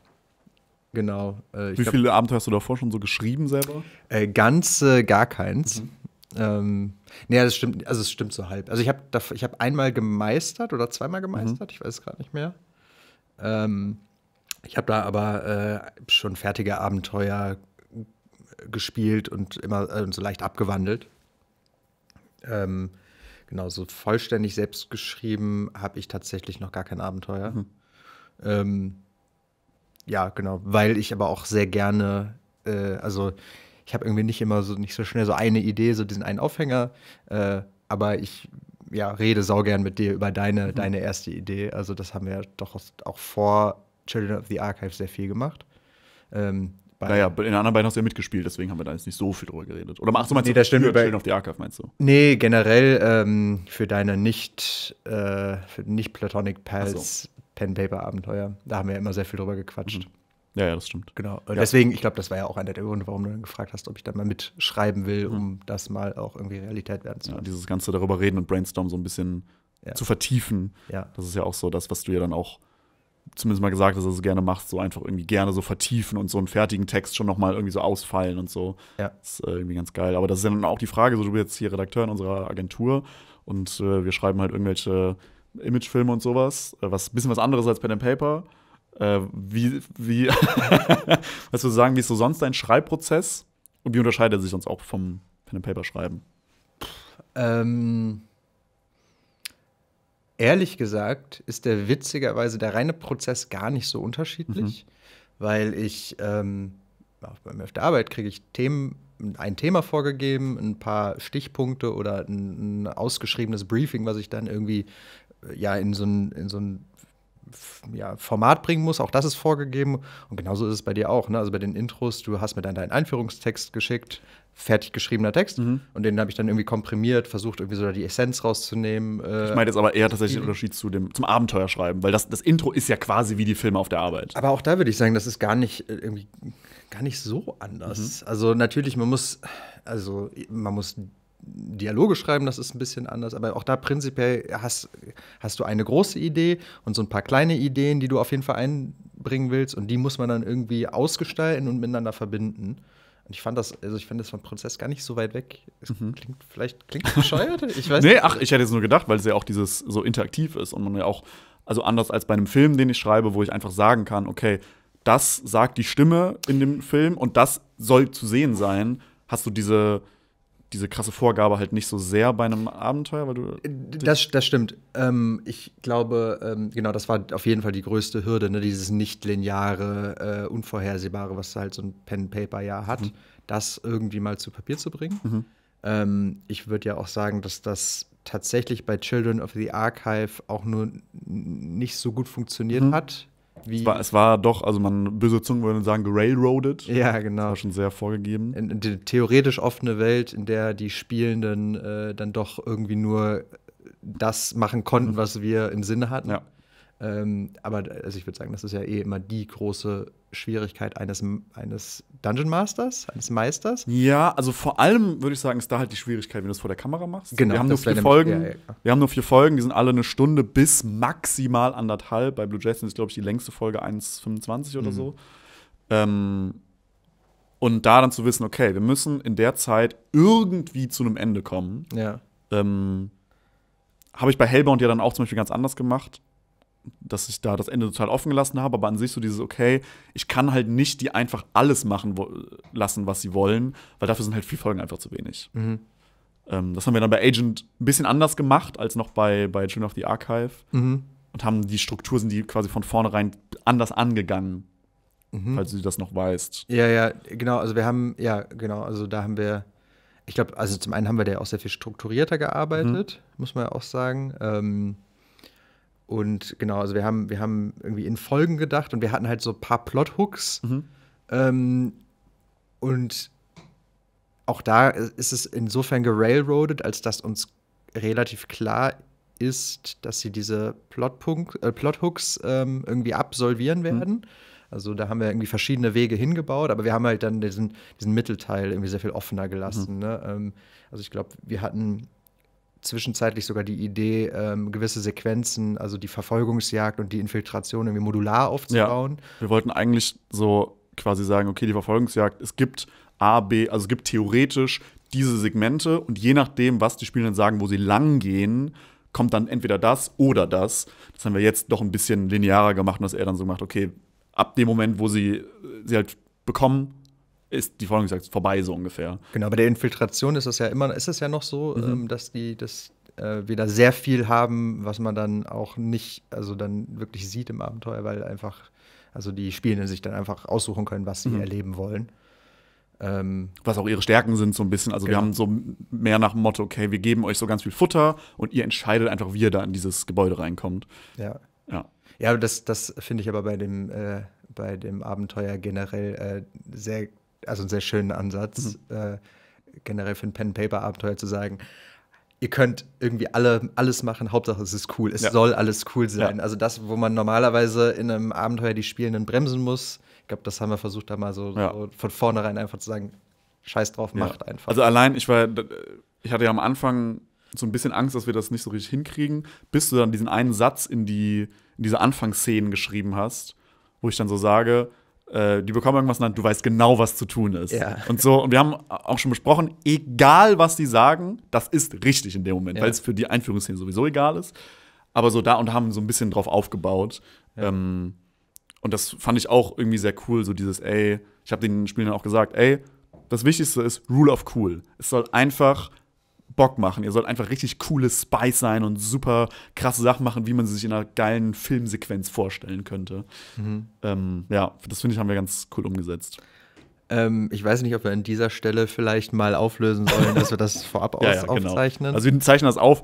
Genau. Äh, Wie glaub, viele Abenteuer hast du davor schon so geschrieben selber? Äh, ganz äh, gar keins. Mhm. Ähm, naja, das stimmt, also es stimmt so halb. Also ich habe ich hab einmal gemeistert oder zweimal gemeistert, mhm. ich weiß es gerade nicht mehr. Ähm, ich habe da aber äh, schon fertige Abenteuer gespielt und immer äh, so leicht abgewandelt. Ähm, genau, so vollständig selbst geschrieben habe ich tatsächlich noch gar kein Abenteuer. Mhm. Ähm, ja, genau, weil ich aber auch sehr gerne, äh, also ich habe irgendwie nicht immer so nicht so schnell so eine Idee, so diesen einen Aufhänger, äh, aber ich ja, rede saugern mit dir über deine, mhm. deine erste Idee. Also das haben wir doch auch vor Children of the Archive sehr viel gemacht. Ähm, naja, in den anderen beiden hast du ja mitgespielt, deswegen haben wir da jetzt nicht so viel drüber geredet. Oder machst du meinst nee, du, das stimmt, für Children of the Archive meinst du? Nee, generell ähm, für deine nicht, äh, für nicht Platonic Pals Pen-Paper-Abenteuer. Da haben wir ja immer sehr viel drüber gequatscht. Mhm. Ja, ja, das stimmt. Genau. Und ja. deswegen, ich glaube, das war ja auch einer der Gründe, warum du dann gefragt hast, ob ich da mal mitschreiben will, mhm. um das mal auch irgendwie Realität werden zu lassen. Ja, dieses ganze darüber reden und brainstormen so ein bisschen ja. zu vertiefen. Ja. Das ist ja auch so das, was du ja dann auch zumindest mal gesagt hast, dass du es gerne machst, so einfach irgendwie gerne so vertiefen und so einen fertigen Text schon nochmal irgendwie so ausfallen und so. Ja. Das ist äh, irgendwie ganz geil. Aber das ist ja dann auch die Frage, so du bist jetzt hier Redakteur in unserer Agentur und äh, wir schreiben halt irgendwelche Imagefilme und sowas, äh, was ein bisschen was anderes als Pen and Paper. Äh, wie, wie, was wir sagen, wie ist so sonst dein Schreibprozess und wie unterscheidet er sich sonst auch vom Pen and Paper Schreiben? Ähm, ehrlich gesagt ist der witzigerweise der reine Prozess gar nicht so unterschiedlich, mhm. weil ich ähm, auf der Arbeit kriege ich Themen ein Thema vorgegeben, ein paar Stichpunkte oder ein, ein, ausgeschriebenes Briefing, was ich dann irgendwie ja in so ein, so ja, Format bringen muss. Auch das ist vorgegeben. Und genauso ist es bei dir auch. Ne? Also bei den Intros, du hast mir dann deinen Einführungstext geschickt, fertig geschriebener Text. Mhm. Und den habe ich dann irgendwie komprimiert, versucht, irgendwie so da die Essenz rauszunehmen. Äh, ich meine jetzt aber eher tatsächlich den Unterschied zu dem, zum Abenteuerschreiben, weil das, das Intro ist ja quasi wie die Filme auf der Arbeit. Aber auch da würde ich sagen, das ist gar nicht äh, irgendwie gar nicht so anders. Mhm. Also natürlich, man muss, also man muss Dialoge schreiben, das ist ein bisschen anders, aber auch da prinzipiell hast, hast du eine große Idee und so ein paar kleine Ideen, die du auf jeden Fall einbringen willst und die muss man dann irgendwie ausgestalten und miteinander verbinden. Und ich fand das, also ich finde das vom Prozess gar nicht so weit weg. Es mhm. klingt vielleicht klingt bescheuert, ich weiß. nee, ach, ich hätte es nur gedacht, weil es ja auch dieses so interaktiv ist und man ja auch also anders als bei einem Film, den ich schreibe, wo ich einfach sagen kann, okay, das sagt die Stimme in dem Film und das soll zu sehen sein. Hast du diese diese krasse Vorgabe halt nicht so sehr bei einem Abenteuer, weil du. Äh, das, das stimmt. Ähm, ich glaube, ähm, genau, das war auf jeden Fall die größte Hürde, ne? dieses nicht-lineare, äh, unvorhersehbare, was halt so ein Pen-Paper ja hat, mhm. das irgendwie mal zu Papier zu bringen. Mhm. Ähm, ich würde ja auch sagen, dass das tatsächlich bei Children of the Archive auch nur nicht so gut funktioniert mhm. hat wie. Es war, es war doch, also man, böse Zungen würden sagen, gerailroaded. Ja, genau. Das war genau. schon sehr vorgegeben. In, in die theoretisch offene Welt, in der die Spielenden äh, dann doch irgendwie nur das machen konnten, mhm. was wir im Sinne hatten. Ja. Ähm, aber also ich würde sagen, das ist ja eh immer die große Schwierigkeit eines, eines Dungeon Masters, eines Meisters. Ja, also vor allem würde ich sagen, ist da halt die Schwierigkeit, wenn du es vor der Kamera machst. Genau. Wir haben nur vier Folgen. Ja, ja. Wir haben nur vier Folgen, die sind alle eine Stunde bis maximal anderthalb. Bei Blue Jason ist, glaube ich, die längste Folge 1,25 oder mhm. so. Ähm, und da dann zu wissen, okay, wir müssen in der Zeit irgendwie zu einem Ende kommen. Ja. Ähm, Habe ich bei Hellbound ja dann auch zum Beispiel ganz anders gemacht dass ich da das Ende total offen gelassen habe, aber an sich so dieses, okay, ich kann halt nicht die einfach alles machen lassen, was sie wollen, weil dafür sind halt vier Folgen einfach zu wenig. Mhm. Ähm, das haben wir dann bei Agent ein bisschen anders gemacht als noch bei, bei Children of the Archive mhm. und haben die Struktur, sind die quasi von vornherein anders angegangen, mhm. falls du das noch weißt. Ja, ja, genau, also wir haben, ja, genau, also da haben wir ich glaube, also zum einen haben wir da ja auch sehr viel strukturierter gearbeitet, mhm. muss man ja auch sagen. Ähm, und genau, also wir haben, wir haben irgendwie in Folgen gedacht und wir hatten halt so ein paar Plothooks. Mhm. Ähm, und auch da ist es insofern gerailroadet, als dass uns relativ klar ist, dass sie diese äh, Plothooks ähm, irgendwie absolvieren mhm. werden. Mhm. Also da haben wir irgendwie verschiedene Wege hingebaut, aber wir haben halt dann diesen, diesen Mittelteil irgendwie sehr viel offener gelassen. Mhm. Ne? Ähm, also ich glaube, wir hatten zwischenzeitlich sogar die Idee, ähm, gewisse Sequenzen, also die Verfolgungsjagd und die Infiltration irgendwie modular aufzubauen. Ja. Wir wollten eigentlich so quasi sagen, okay, die Verfolgungsjagd, es gibt A, B, also es gibt theoretisch diese Segmente und je nachdem, was die Spieler sagen, wo sie lang gehen, kommt dann entweder das oder das. Das haben wir jetzt doch ein bisschen linearer gemacht, dass er dann so macht, okay, ab dem Moment, wo sie äh, sie halt bekommen, ist die Folge gesagt vorbei, so ungefähr. Genau, bei der Infiltration ist es ja immer, ist es ja noch so, mhm. ähm, dass die, dass äh, wir da sehr viel haben, was man dann auch nicht, also dann wirklich sieht im Abenteuer, weil einfach, also die Spielenden sich dann einfach aussuchen können, was sie mhm. erleben wollen. Ähm, was auch ihre Stärken sind, so ein bisschen. Also, genau. wir haben so mehr nach dem Motto, okay, wir geben euch so ganz viel Futter und ihr entscheidet einfach, wie ihr da in dieses Gebäude reinkommt. Ja. Ja, ja das, das finde ich aber bei dem, äh, bei dem Abenteuer generell äh, sehr also einen sehr schönen Ansatz, mhm. äh, generell für ein Pen-Paper-Abenteuer zu sagen, ihr könnt irgendwie alle, alles machen, Hauptsache es ist cool. Es ja. soll alles cool sein. Ja. Also das, wo man normalerweise in einem Abenteuer die Spielenden bremsen muss, ich glaube, das haben wir versucht, da mal so, ja. so, von vornherein einfach zu sagen, scheiß drauf, macht einfach. Also allein, ich war, ich hatte ja am Anfang so ein bisschen Angst, dass wir das nicht so richtig hinkriegen, bis du dann diesen einen Satz in die, in diese Anfangsszenen geschrieben hast, wo ich dann so sage, äh, die bekommen irgendwas und dann, du weißt genau, was zu tun ist. Ja. Und so, und wir haben auch schon besprochen, egal was die sagen, das ist richtig in dem Moment, ja. weil es für die Einführungsszene sowieso egal ist. Aber so da und haben so ein bisschen drauf aufgebaut. Ja. Ähm, und das fand ich auch irgendwie sehr cool, so dieses, ey, ich habe den Spielern auch gesagt, ey, das Wichtigste ist Rule of Cool. Es soll einfach Bock machen. Ihr sollt einfach richtig coole Spice sein und super krasse Sachen machen, wie man sie sich in einer geilen Filmsequenz vorstellen könnte. Mhm. Ähm, ja, das finde ich, haben wir ganz cool umgesetzt. Ähm, ich weiß nicht, ob wir an dieser Stelle vielleicht mal auflösen sollen, dass wir das vorab ja, ja, genau. aufzeichnen. Also wir zeichnen das auf,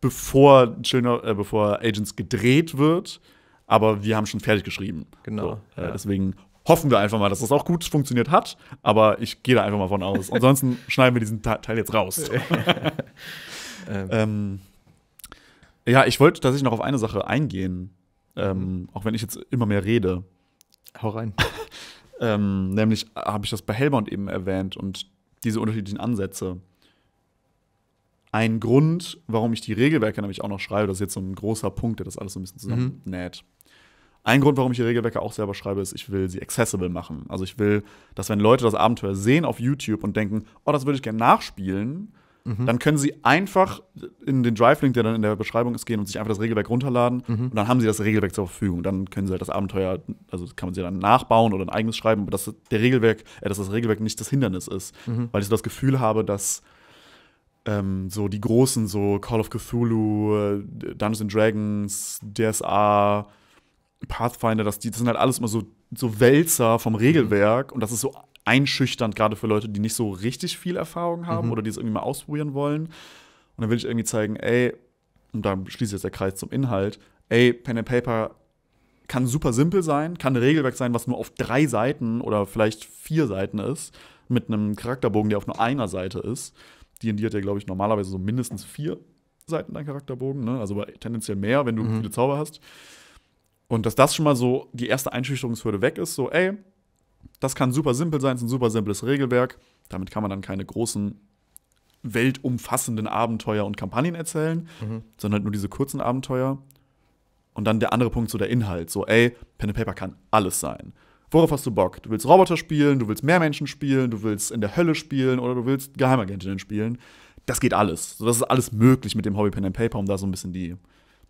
bevor, äh, bevor Agents gedreht wird aber wir haben schon fertig geschrieben. Genau. So, äh, ja. Deswegen hoffen wir einfach mal, dass das auch gut funktioniert hat. Aber ich gehe da einfach mal von aus. Ansonsten schneiden wir diesen Teil jetzt raus. ähm. Ähm, ja, ich wollte dass ich noch auf eine Sache eingehen. Ähm, auch wenn ich jetzt immer mehr rede. Hau rein. Ähm, nämlich habe ich das bei Hellbound eben erwähnt und diese unterschiedlichen Ansätze. Ein Grund, warum ich die Regelwerke nämlich auch noch schreibe, das ist jetzt so ein großer Punkt, der das alles so ein bisschen mhm. zusammennäht. Mhm ein Grund, warum ich die Regelwerke auch selber schreibe, ist, ich will sie accessible machen. Also ich will, dass wenn Leute das Abenteuer sehen auf YouTube und denken, oh, das würde ich gerne nachspielen, mhm. dann können sie einfach in den Drive-Link, der dann in der Beschreibung ist, gehen und sich einfach das Regelwerk runterladen mhm. und dann haben sie das Regelwerk zur Verfügung. Dann können sie halt das Abenteuer, also kann man sie dann nachbauen oder ein eigenes schreiben, aber dass, der Regelwerk, äh, dass das Regelwerk nicht das Hindernis ist. Mhm. Weil ich so das Gefühl habe, dass ähm, so die großen, so Call of Cthulhu, äh, Dungeons and Dragons, DSA, Pathfinder, das, die, das sind halt alles immer so, so Wälzer vom Regelwerk mhm. und das ist so einschüchternd, gerade für Leute, die nicht so richtig viel Erfahrung mhm. haben mhm. oder die es irgendwie mal ausprobieren wollen. Und dann will ich irgendwie zeigen, ey, und da schließt jetzt der Kreis zum Inhalt, ey, Pen and Paper kann super simpel sein, kann ein Regelwerk sein, was nur auf drei Seiten oder vielleicht vier Seiten ist, mit einem Charakterbogen, der auf nur einer Seite ist. Die in dir hat ja, glaube ich, normalerweise so mindestens vier Seiten dein Charakterbogen, ne? also tendenziell mehr, wenn du mhm. viele Zauber hast. Und dass das schon mal so die erste Einschüchterungshürde weg ist, so, ey, das kann super simpel sein, es ist ein super simples Regelwerk. Damit kann man dann keine großen weltumfassenden Abenteuer und Kampagnen erzählen, mhm. sondern halt nur diese kurzen Abenteuer. Und dann der andere Punkt, so der Inhalt. So, ey, Pen and Paper kann alles sein. Worauf hast du Bock? Du willst Roboter spielen, du willst mehr Menschen spielen, du willst in der Hölle spielen oder du willst Geheimagentinnen spielen. Das geht alles. das ist alles möglich mit dem Hobby Pen and Paper, um da so ein bisschen die,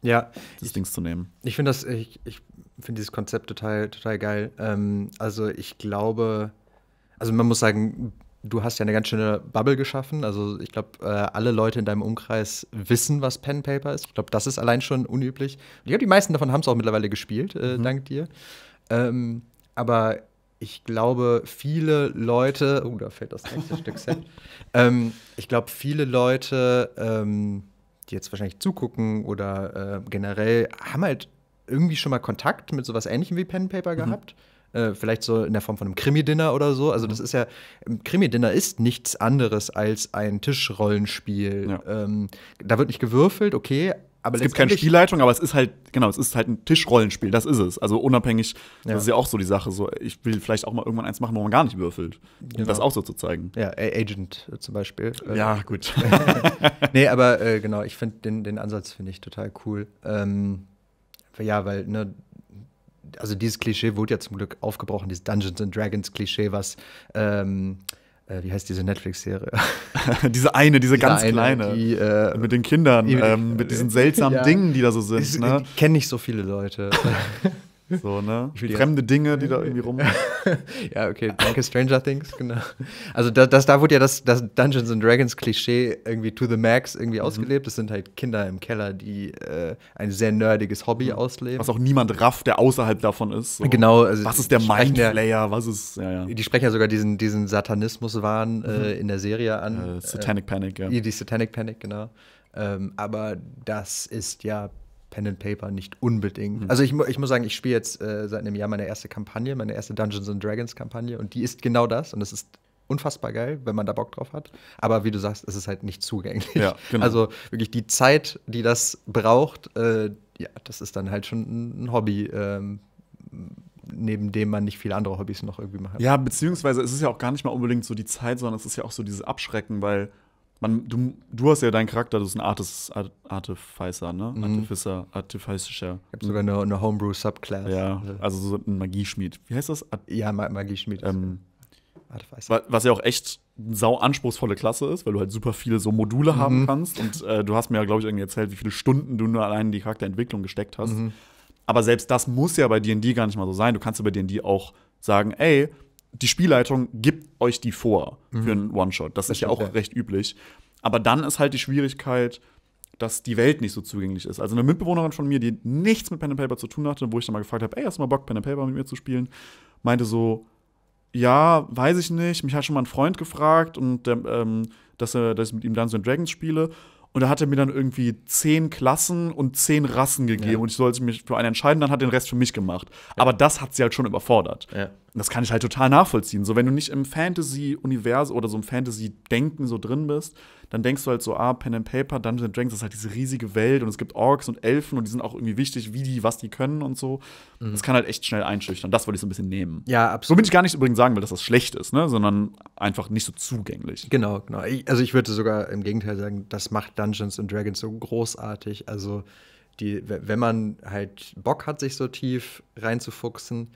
ja, des ich, Dings zu nehmen. Ich finde das, ich, ich finde dieses Konzept total, total geil. Ähm, also ich glaube, also man muss sagen, du hast ja eine ganz schöne Bubble geschaffen. Also ich glaube, äh, alle Leute in deinem Umkreis wissen, was Pen Paper ist. Ich glaube, das ist allein schon unüblich. ich glaube, die meisten davon haben es auch mittlerweile gespielt, äh, mhm. dank dir. Ähm, aber ich glaube, viele Leute, oh, da fällt das nächste Stück Set. Ähm, ich glaube, viele Leute ähm, die jetzt wahrscheinlich zugucken oder äh, generell, haben halt irgendwie schon mal Kontakt mit sowas ähnlichem wie Pen Paper mhm. gehabt. Mhm. Äh, vielleicht so in der Form von einem Krimi-Dinner oder so. Also, das mhm. ist ja, Krimi-Dinner ist nichts anderes als ein Tischrollenspiel. Ja. Ähm, da wird nicht gewürfelt, okay, aber es gibt keine Spielleitung, aber es ist halt, genau, es ist halt ein Tischrollenspiel, das ist es. Also unabhängig, ja. das ist ja auch so die Sache. So, ich will vielleicht auch mal irgendwann eins machen, wo man gar nicht würfelt. Um genau. das auch so zu zeigen. Ja, Agent äh, zum Beispiel. Äh, ja, gut. nee, aber äh, genau, ich finde den, den Ansatz finde ich total cool. Ähm, ja, weil, ne, also dieses Klischee wurde ja zum Glück aufgebrochen, dieses Dungeons and Dragons Klischee, was ähm, äh, wie heißt diese Netflix-Serie? diese eine, diese, diese ganz eine, kleine. Die, äh, mit den Kindern, die, ähm, mit diesen seltsamen ja, Dingen, die da so sind. Ne? Kenne nicht so viele Leute. So, ne? Fremde Dinge, die da irgendwie rum. ja, okay, danke Stranger Things, genau. Also da, das, da wurde ja das, das Dungeons and Dragons Klischee irgendwie to the max irgendwie mhm. ausgelebt. Das sind halt Kinder im Keller, die äh, ein sehr nerdiges Hobby mhm. ausleben. Was auch niemand rafft, der außerhalb davon ist. So. Genau. Also was ist der Mindflayer? was ist, ja, ja. Die sprechen ja sogar diesen, diesen Satanismus-Wahn äh, mhm. äh, in der Serie an. Äh, Satanic ähm, Panic, ja. Die, die Satanic Panic, genau. Ähm, aber das ist ja Pen and Paper nicht unbedingt. Mhm. Also ich, ich, muss sagen, ich spiele jetzt äh, seit einem Jahr meine erste Kampagne, meine erste Dungeons and Dragons Kampagne und die ist genau das und das ist unfassbar geil, wenn man da Bock drauf hat. Aber wie du sagst, es ist halt nicht zugänglich. Ja, genau. Also wirklich die Zeit, die das braucht, äh, ja, das ist dann halt schon ein Hobby. Ähm, neben dem man nicht viele andere Hobbys noch irgendwie macht. Ja, beziehungsweise es ist ja auch gar nicht mal unbedingt so die Zeit, sondern es ist ja auch so dieses Abschrecken, weil man, du, du hast ja deinen Charakter, du bist ein Artis, Art, Artificer, ne? Mhm. Artificer, Artificischer. Ich hab sogar eine, eine Homebrew-Subclass. Ja, also so ein Magieschmied. Wie heißt das? Art ja, Ma Magieschmied. Ähm, Artificer. Was ja auch echt eine sau anspruchsvolle Klasse ist, weil du halt super viele so Module mhm. haben kannst. Und äh, du hast mir ja, glaube ich, irgendwie erzählt, wie viele Stunden du nur allein in die Charakterentwicklung gesteckt hast. Mhm. Aber selbst das muss ja bei D&D gar nicht mal so sein. Du kannst ja bei D&D auch sagen, ey, die Spielleitung gibt euch die vor mhm. für einen One-Shot. Das, das, ist ja auch recht üblich. Aber dann ist halt die Schwierigkeit, dass die Welt nicht so zugänglich ist. Also eine Mitbewohnerin von mir, die nichts mit Pen and Paper zu tun hatte, wo ich dann mal gefragt habe, ey, hast du mal Bock, Pen and Paper mit mir zu spielen? Meinte so, ja, weiß ich nicht. Mich hat schon mal ein Freund gefragt und ähm, dass, er, dass ich mit ihm Dungeons Dragons spiele. Und da hat er mir dann irgendwie zehn Klassen und zehn Rassen gegeben ja. und ich sollte mich für einen entscheiden, dann hat er den Rest für mich gemacht. Ja. Aber das hat sie halt schon überfordert. Ja. Und das kann ich halt total nachvollziehen. So, wenn du nicht im Fantasy-Universum oder so im Fantasy-Denken so drin bist, dann denkst du halt so, ah, Pen and Paper, Dungeons and Dragons, das ist halt diese riesige Welt und es gibt Orks und Elfen und die sind auch irgendwie wichtig, wie die, was die können und so. Mhm. Das kann halt echt schnell einschüchtern. Das wollte ich so ein bisschen nehmen. Ja, absolut. Womit ich gar nicht übrigens sagen will, dass das schlecht ist, ne? sondern einfach nicht so zugänglich. Genau, genau. Also ich würde sogar im Gegenteil sagen, das macht Dungeons and Dragons so großartig. Also die, wenn man halt Bock hat, sich so tief reinzufuchsen,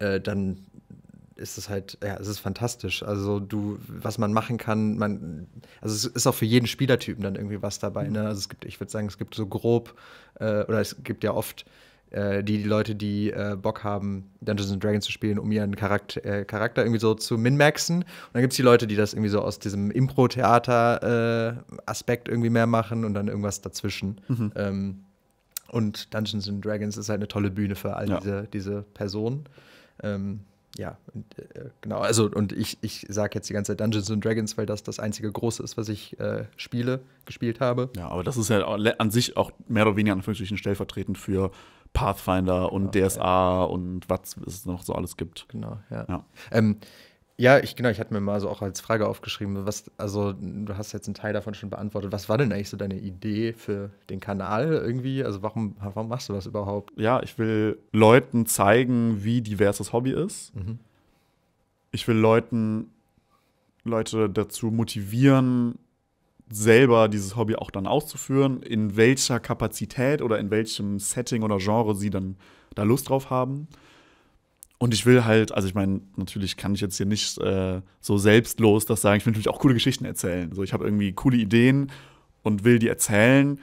äh, dann ist es halt, ja, es ist fantastisch. Also du, was man machen kann, man, also es ist auch für jeden Spielertypen dann irgendwie was dabei. Ne? Mhm. Also es gibt, ich würde sagen, es gibt so grob, äh, oder es gibt ja oft äh, die, die Leute, die äh, Bock haben, Dungeons and Dragons zu spielen, um ihren Charakter, äh, Charakter irgendwie so zu min-maxen. Und dann gibt es die Leute, die das irgendwie so aus diesem Impro-Theater-Aspekt äh, irgendwie mehr machen und dann irgendwas dazwischen. Mhm. Ähm, und Dungeons and Dragons ist halt eine tolle Bühne für all ja. diese, diese Personen. Ähm, ja, und, äh, genau. Also, und ich, ich sage jetzt die ganze Zeit Dungeons and Dragons, weil das das einzige große ist, was ich äh, spiele, gespielt habe. Ja, aber das ist ja an sich auch mehr oder weniger in Anführungsstrichen stellvertretend für Pathfinder und genau, DSA ja. und was es noch so alles gibt. Genau, ja. ja. Ähm, ja, ich genau, ich hatte mir mal so auch als Frage aufgeschrieben, was, also du hast jetzt einen Teil davon schon beantwortet. Was war denn eigentlich so deine Idee für den Kanal irgendwie? Also warum, warum machst du das überhaupt? Ja, ich will Leuten zeigen, wie divers das Hobby ist. Mhm. Ich will Leuten, Leute dazu motivieren, selber dieses Hobby auch dann auszuführen, in welcher Kapazität oder in welchem Setting oder Genre sie dann da Lust drauf haben. Und ich will halt, also ich meine, natürlich kann ich jetzt hier nicht äh, so selbstlos das sagen. Ich will natürlich auch coole Geschichten erzählen. So, ich habe irgendwie coole Ideen und will die erzählen.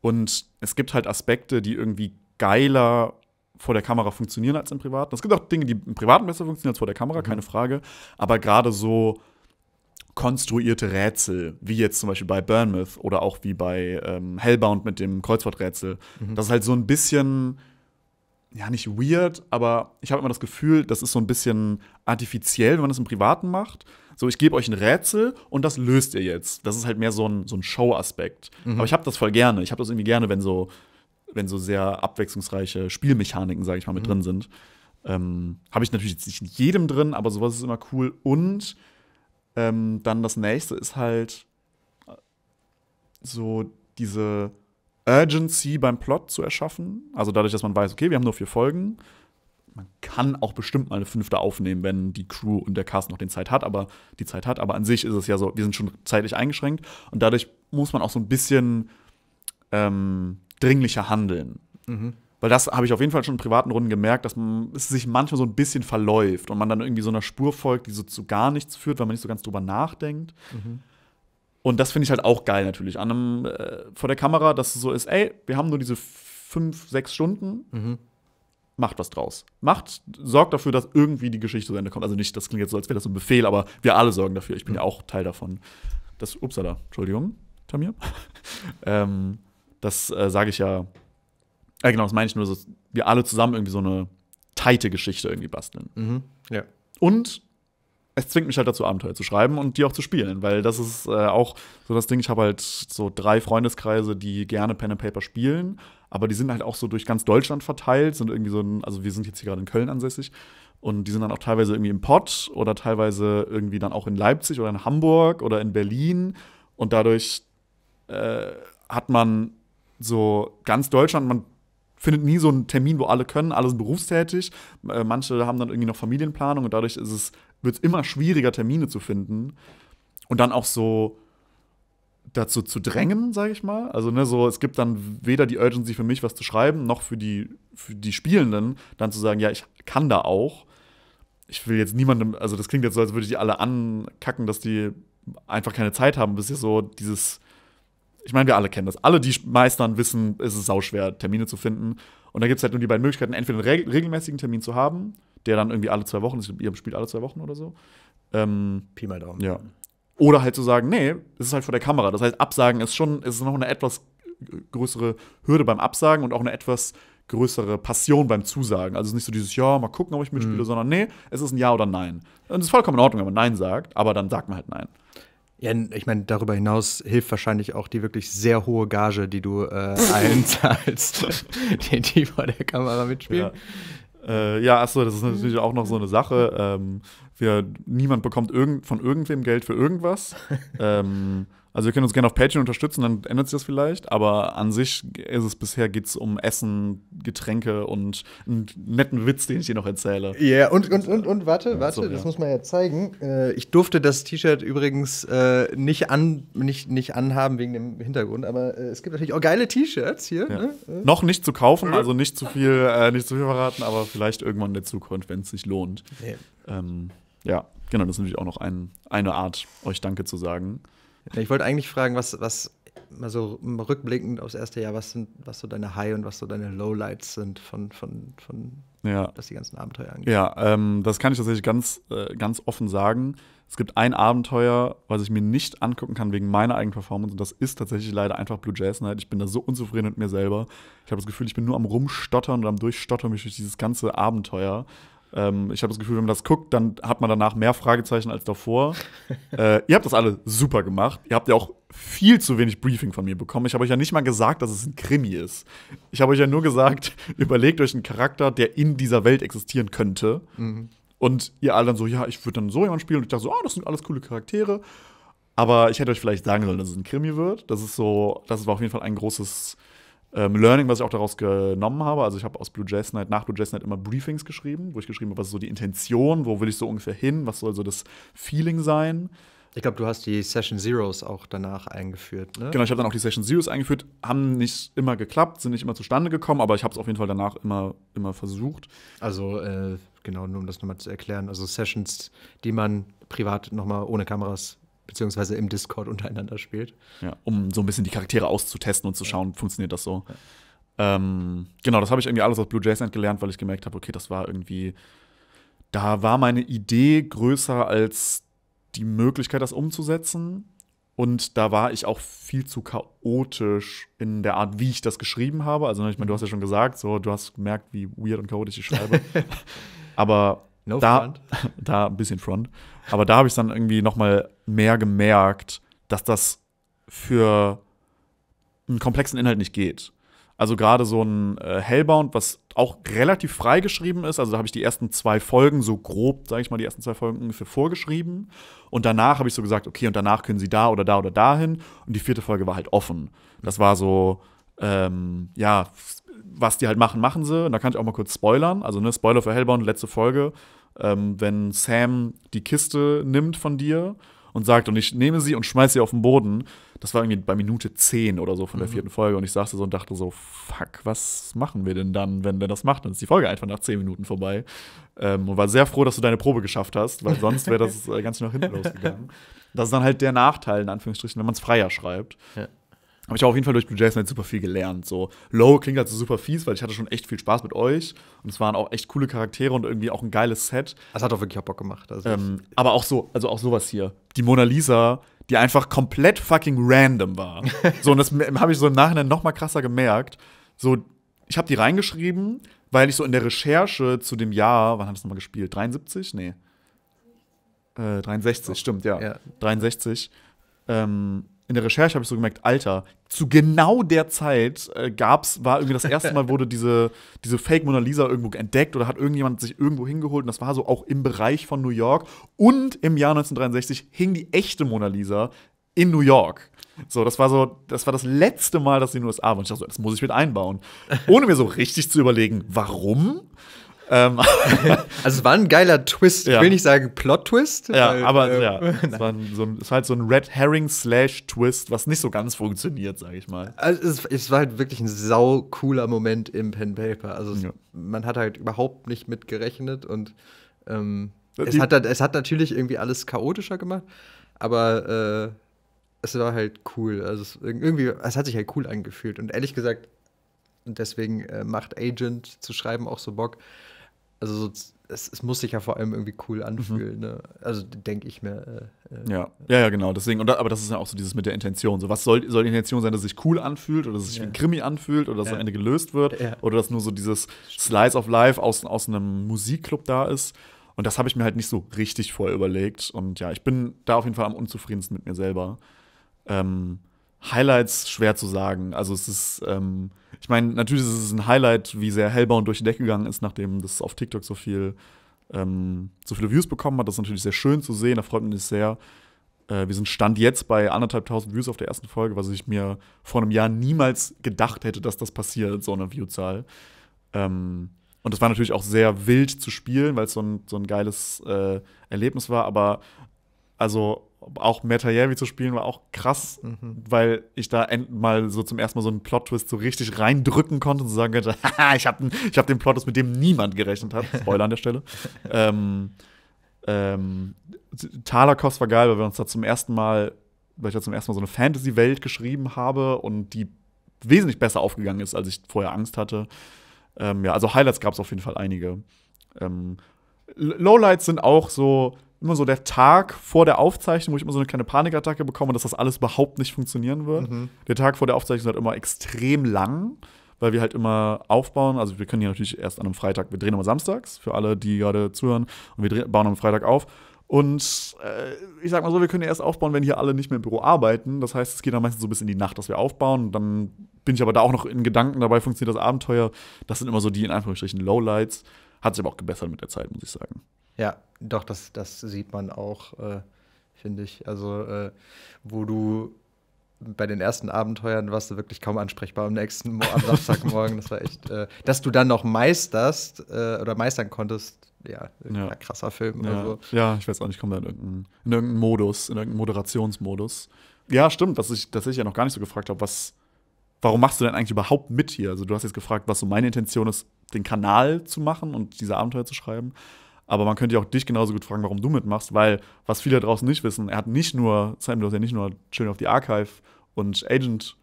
Und es gibt halt Aspekte, die irgendwie geiler vor der Kamera funktionieren als im Privaten. Es gibt auch Dinge, die im Privaten besser funktionieren als vor der Kamera, mhm. keine Frage. Aber gerade so konstruierte Rätsel, wie jetzt zum Beispiel bei Burnmouth oder auch wie bei ähm, Hellbound mit dem Kreuzworträtsel, mhm. das ist halt so ein bisschen ja, nicht weird, aber ich habe immer das Gefühl, das ist so ein bisschen artifiziell, wenn man das im Privaten macht. So, ich gebe euch ein Rätsel und das löst ihr jetzt. Das ist halt mehr so ein, so ein Show-Aspekt. Mhm. Aber ich habe das voll gerne. Ich habe das irgendwie gerne, wenn so, wenn so sehr abwechslungsreiche Spielmechaniken, sage ich mal, mit mhm. drin sind. Ähm, habe ich natürlich jetzt nicht in jedem drin, aber sowas ist immer cool. Und ähm, dann das nächste ist halt äh, so diese Urgency beim Plot zu erschaffen. Also dadurch, dass man weiß, okay, wir haben nur vier Folgen. Man kann auch bestimmt mal eine fünfte aufnehmen, wenn die Crew und der Cast noch den Zeit hat, aber die Zeit hat. Aber an sich ist es ja so, wir sind schon zeitlich eingeschränkt und dadurch muss man auch so ein bisschen ähm, dringlicher handeln. Mhm. Weil das habe ich auf jeden Fall schon in privaten Runden gemerkt, dass man, es sich manchmal so ein bisschen verläuft und man dann irgendwie so einer Spur folgt, die so zu gar nichts führt, weil man nicht so ganz drüber nachdenkt. Mhm. Und das finde ich halt auch geil natürlich. An einem, äh, vor der Kamera, dass es so ist, ey, wir haben nur diese fünf, sechs Stunden. Mhm. Macht was draus. Macht, sorgt dafür, dass irgendwie die Geschichte zu Ende kommt. Also nicht, das klingt jetzt so, als wäre das ein Befehl, aber wir alle sorgen dafür. Ich bin mhm. ja auch Teil davon. Das, upsala, Entschuldigung, Tamir. ähm, das äh, sage ich ja, äh, genau, das meine ich nur, dass wir alle zusammen irgendwie so eine teite Geschichte irgendwie basteln. Mhm. Ja. Und es zwingt mich halt dazu, Abenteuer zu schreiben und die auch zu spielen, weil das ist äh, auch so das Ding. Ich habe halt so drei Freundeskreise, die gerne Pen and Paper spielen, aber die sind halt auch so durch ganz Deutschland verteilt, sind irgendwie so ein, also wir sind jetzt hier gerade in Köln ansässig und die sind dann auch teilweise irgendwie im Pott oder teilweise irgendwie dann auch in Leipzig oder in Hamburg oder in Berlin und dadurch äh, hat man so ganz Deutschland, man findet nie so einen Termin, wo alle können, alle sind berufstätig. Äh, manche haben dann irgendwie noch Familienplanung und dadurch ist es wird es immer schwieriger, Termine zu finden und dann auch so dazu zu drängen, sage ich mal. Also ne, so es gibt dann weder die Urgency für mich, was zu schreiben, noch für die für die Spielenden, dann zu sagen, ja, ich kann da auch. Ich will jetzt niemandem, also das klingt jetzt so, als würde ich die alle ankacken, dass die einfach keine Zeit haben, bis sie so dieses ich meine, wir alle kennen das. Alle, die meistern, wissen, ist es ist sauschwer, Termine zu finden. Und da gibt es halt nur die beiden Möglichkeiten, entweder einen regelmäßigen Termin zu haben der dann irgendwie alle zwei Wochen, ihr spielt alle zwei Wochen oder so. Ähm, Pi mal Daumen. Ja. Oder halt zu sagen, nee, es ist halt vor der Kamera. Das heißt, Absagen ist schon, es ist noch eine etwas größere Hürde beim Absagen und auch eine etwas größere Passion beim Zusagen. Also nicht so dieses, ja, mal gucken, ob ich mitspiele, mhm. sondern nee, es ist ein Ja oder Nein. Und es ist vollkommen in Ordnung, wenn man Nein sagt, aber dann sagt man halt Nein. Ja, ich meine, darüber hinaus hilft wahrscheinlich auch die wirklich sehr hohe Gage, die du äh, allen zahlst, die, die vor der Kamera mitspielen. Ja. Äh, ja, achso, das ist mhm. natürlich auch noch so eine Sache. Ähm, wir, niemand bekommt irgend, von irgendwem Geld für irgendwas. ähm, also ihr könnt uns gerne auf Patreon unterstützen, dann ändert sich das vielleicht. Aber an sich ist es bisher geht's um Essen, Getränke und einen netten Witz, den ich dir noch erzähle. Ja, yeah, und, und, und, und warte, warte, so, das muss man ja zeigen. Äh, ich durfte das T-Shirt übrigens äh, nicht, an, nicht, nicht anhaben wegen dem Hintergrund, aber äh, es gibt natürlich auch geile T-Shirts hier. Ja. Ne? Äh. Noch nicht zu kaufen, also nicht zu viel, äh, nicht zu viel verraten, aber vielleicht irgendwann in der Zukunft, wenn es sich lohnt. Nee. Ähm, ja, genau, das ist natürlich auch noch ein, eine Art, euch Danke zu sagen. Ich wollte eigentlich fragen, was, was mal so rückblickend aufs erste Jahr, was sind, was so deine High und was so deine Lowlights sind von, von, von ja. was die ganzen Abenteuer angeht. Ja, ähm, das kann ich tatsächlich ganz, äh, ganz offen sagen. Es gibt ein Abenteuer, was ich mir nicht angucken kann wegen meiner eigenen Performance und das ist tatsächlich leider einfach Blue Jazz Night. Ich bin da so unzufrieden mit mir selber. Ich habe das Gefühl, ich bin nur am Rumstottern und am Durchstottern mich durch dieses ganze Abenteuer. Ähm, ich habe das Gefühl, wenn man das guckt, dann hat man danach mehr Fragezeichen als davor. äh, ihr habt das alle super gemacht. Ihr habt ja auch viel zu wenig Briefing von mir bekommen. Ich habe euch ja nicht mal gesagt, dass es ein Krimi ist. Ich habe euch ja nur gesagt, überlegt euch einen Charakter, der in dieser Welt existieren könnte. Mhm. Und ihr alle dann so, ja, ich würde dann so jemanden spielen. Und ich dachte so, ah, oh, das sind alles coole Charaktere. Aber ich hätte euch vielleicht sagen sollen, dass es ein Krimi wird. Das ist so, das war auf jeden Fall ein großes ähm, Learning, was ich auch daraus genommen habe. Also ich habe aus Blue Jazz Night, nach Blue Jazz Night immer Briefings geschrieben, wo ich geschrieben habe, was ist so die Intention, wo will ich so ungefähr hin, was soll so das Feeling sein. Ich glaube, du hast die Session Zeros auch danach eingeführt, ne? Genau, ich habe dann auch die Session Zeros eingeführt, haben nicht immer geklappt, sind nicht immer zustande gekommen, aber ich habe es auf jeden Fall danach immer, immer versucht. Also, äh, genau, nur um das nochmal zu erklären, also Sessions, die man privat nochmal ohne Kameras beziehungsweise im Discord untereinander spielt. Ja, um so ein bisschen die Charaktere auszutesten und zu schauen, funktioniert das so. Ja. Ähm, genau, das habe ich irgendwie alles aus Blue Jason gelernt, weil ich gemerkt habe, okay, das war irgendwie, da war meine Idee größer als die Möglichkeit, das umzusetzen. Und da war ich auch viel zu chaotisch in der Art, wie ich das geschrieben habe. Also, ne, ich meine, du mhm. hast ja schon gesagt, so, du hast gemerkt, wie weird und chaotisch ich schreibe. Aber no da, da ein bisschen Front. Aber da habe ich dann irgendwie nochmal mehr gemerkt, dass das für einen komplexen Inhalt nicht geht. Also gerade so ein äh, Hellbound, was auch relativ frei geschrieben ist. Also da habe ich die ersten zwei Folgen so grob, sage ich mal, die ersten zwei Folgen ungefähr vorgeschrieben. Und danach habe ich so gesagt, okay, und danach können Sie da oder da oder dahin. Und die vierte Folge war halt offen. Das war so, ähm, ja, was die halt machen, machen sie. Und da kann ich auch mal kurz spoilern. Also ne, Spoiler für Hellbound, letzte Folge ähm, wenn Sam die Kiste nimmt von dir und sagt, und ich nehme sie und schmeiße sie auf den Boden. Das war irgendwie bei Minute 10 oder so von der mhm. vierten Folge. Und ich saß da so und dachte so, fuck, was machen wir denn dann, wenn, der das macht? Dann ist die Folge einfach nach 10 Minuten vorbei. Ähm, und war sehr froh, dass du deine Probe geschafft hast, weil sonst wäre das äh, ganz nach hinten losgegangen. Das ist dann halt der Nachteil, in Anführungsstrichen, wenn man es freier schreibt. Ja. Aber ich habe auf jeden Fall durch Blue Jays Night halt super viel gelernt. So, Low klingt halt so super fies, weil ich hatte schon echt viel Spaß mit euch. Und es waren auch echt coole Charaktere und irgendwie auch ein geiles Set. Das hat auch wirklich auch Bock gemacht. Also ähm, aber auch so, also auch sowas hier. Die Mona Lisa, die einfach komplett fucking random war. so, und das habe ich so im Nachhinein noch mal krasser gemerkt. So, ich habe die reingeschrieben, weil ich so in der Recherche zu dem Jahr, wann hat das nochmal gespielt? 73? Nee. Äh, 63, oh. stimmt, ja. ja. 63. Ähm, in der Recherche habe ich so gemerkt, Alter, zu genau der Zeit äh, gab's, war irgendwie das erste Mal wurde diese, diese Fake Mona Lisa irgendwo entdeckt oder hat irgendjemand sich irgendwo hingeholt und das war so auch im Bereich von New York und im Jahr 1963 hing die echte Mona Lisa in New York. So, das war so, das war das letzte Mal, dass sie in den USA waren. Ich dachte so, das muss ich mit einbauen. Ohne mir so richtig zu überlegen, warum. Ähm, also es war ein geiler Twist. Ja. Ich will nicht sagen Plot-Twist. Ja, weil, aber äh, ja, es, war so ein, es war halt so ein Red Herring-Slash-Twist, was nicht so ganz funktioniert, sage ich mal. Also es, es, war halt wirklich ein sau cooler Moment im Pen Paper. Also es, ja. man hat halt überhaupt nicht mit gerechnet und ähm, es, hat, es hat natürlich irgendwie alles chaotischer gemacht, aber äh, es war halt cool. Also es, irgendwie, es hat sich halt cool angefühlt. Und ehrlich gesagt, und deswegen äh, macht Agent zu schreiben auch so Bock, also so, es, es, muss sich ja vor allem irgendwie cool mhm. anfühlen. Mhm. Ne? Also denke ich mir. Äh, äh, ja. ja, ja, genau. Deswegen, und da, aber das ist ja auch so dieses mit der Intention. So, was soll, soll die Intention sein, dass es sich cool anfühlt oder dass es sich ja. wie ein Krimi anfühlt oder dass ja. am Ende gelöst wird ja. oder dass nur so dieses Slice of Life aus, aus einem Musikclub da ist. Und das habe ich mir halt nicht so richtig vorher überlegt. Und ja, ich bin da auf jeden Fall am unzufriedensten mit mir selber. Ähm, Highlights schwer zu sagen. Also es ist, ähm, ich meine, natürlich ist es ein Highlight, wie sehr Hellbound durch die Decke gegangen ist, nachdem das auf TikTok so viel, ähm, so viele Views bekommen hat. Das ist natürlich sehr schön zu sehen, da freut mich sehr. Äh, wir sind Stand jetzt bei anderthalb tausend Views auf der ersten Folge, was ich mir vor einem Jahr niemals gedacht hätte, dass das passiert, so eine Viewzahl. Ähm, und das war natürlich auch sehr wild zu spielen, weil es so ein, so ein geiles äh, Erlebnis war, aber also auch Metajevi zu spielen war auch krass, mhm. weil ich da mal so zum ersten Mal so einen Plot-Twist so richtig reindrücken konnte und so sagen könnte, haha, ich habe hab den Plot-Twist, mit dem niemand gerechnet hat. Spoiler an der Stelle. ähm, ähm, Talakos war geil, weil wir uns da zum ersten Mal, weil ich da zum ersten Mal so eine Fantasy-Welt geschrieben habe und die wesentlich besser aufgegangen ist, als ich vorher Angst hatte. Ähm, ja, also Highlights gab es auf jeden Fall einige. Ähm, Lowlights sind auch so immer so der Tag vor der Aufzeichnung, wo ich immer so eine kleine Panikattacke bekomme, dass das alles überhaupt nicht funktionieren wird. Mhm. Der Tag vor der Aufzeichnung ist halt immer extrem lang, weil wir halt immer aufbauen. Also wir können hier natürlich erst an einem Freitag, wir drehen immer samstags, für alle, die gerade zuhören, und wir drehen, bauen am Freitag auf. Und äh, ich sag mal so, wir können ja erst aufbauen, wenn hier alle nicht mehr im Büro arbeiten. Das heißt, es geht dann meistens so bis in die Nacht, dass wir aufbauen. Und dann bin ich aber da auch noch in Gedanken dabei, funktioniert das Abenteuer. Das sind immer so die in Anführungsstrichen Lowlights. Hat sich aber auch gebessert mit der Zeit, muss ich sagen. Ja, doch, das, das sieht man auch, äh, finde ich. Also, äh, wo du bei den ersten Abenteuern warst du wirklich kaum ansprechbar am nächsten Mo am Samstagmorgen. das war echt, äh, dass du dann noch meisterst äh, oder meistern konntest, ja, ja. krasser Film. Ja. So. ja, ich weiß auch nicht, ich komme da in irgendeinen, in irgendeinen Modus, in irgendeinen Moderationsmodus. Ja, stimmt, dass ich, dass ich ja noch gar nicht so gefragt habe, was, warum machst du denn eigentlich überhaupt mit hier? Also, du hast jetzt gefragt, was so meine Intention ist, den Kanal zu machen und diese Abenteuer zu schreiben. Aber man könnte ja auch dich genauso gut fragen, warum du mitmachst, weil was viele da draußen nicht wissen, er hat nicht nur, Sam, du hast ja nicht nur Children of the Archive und Agent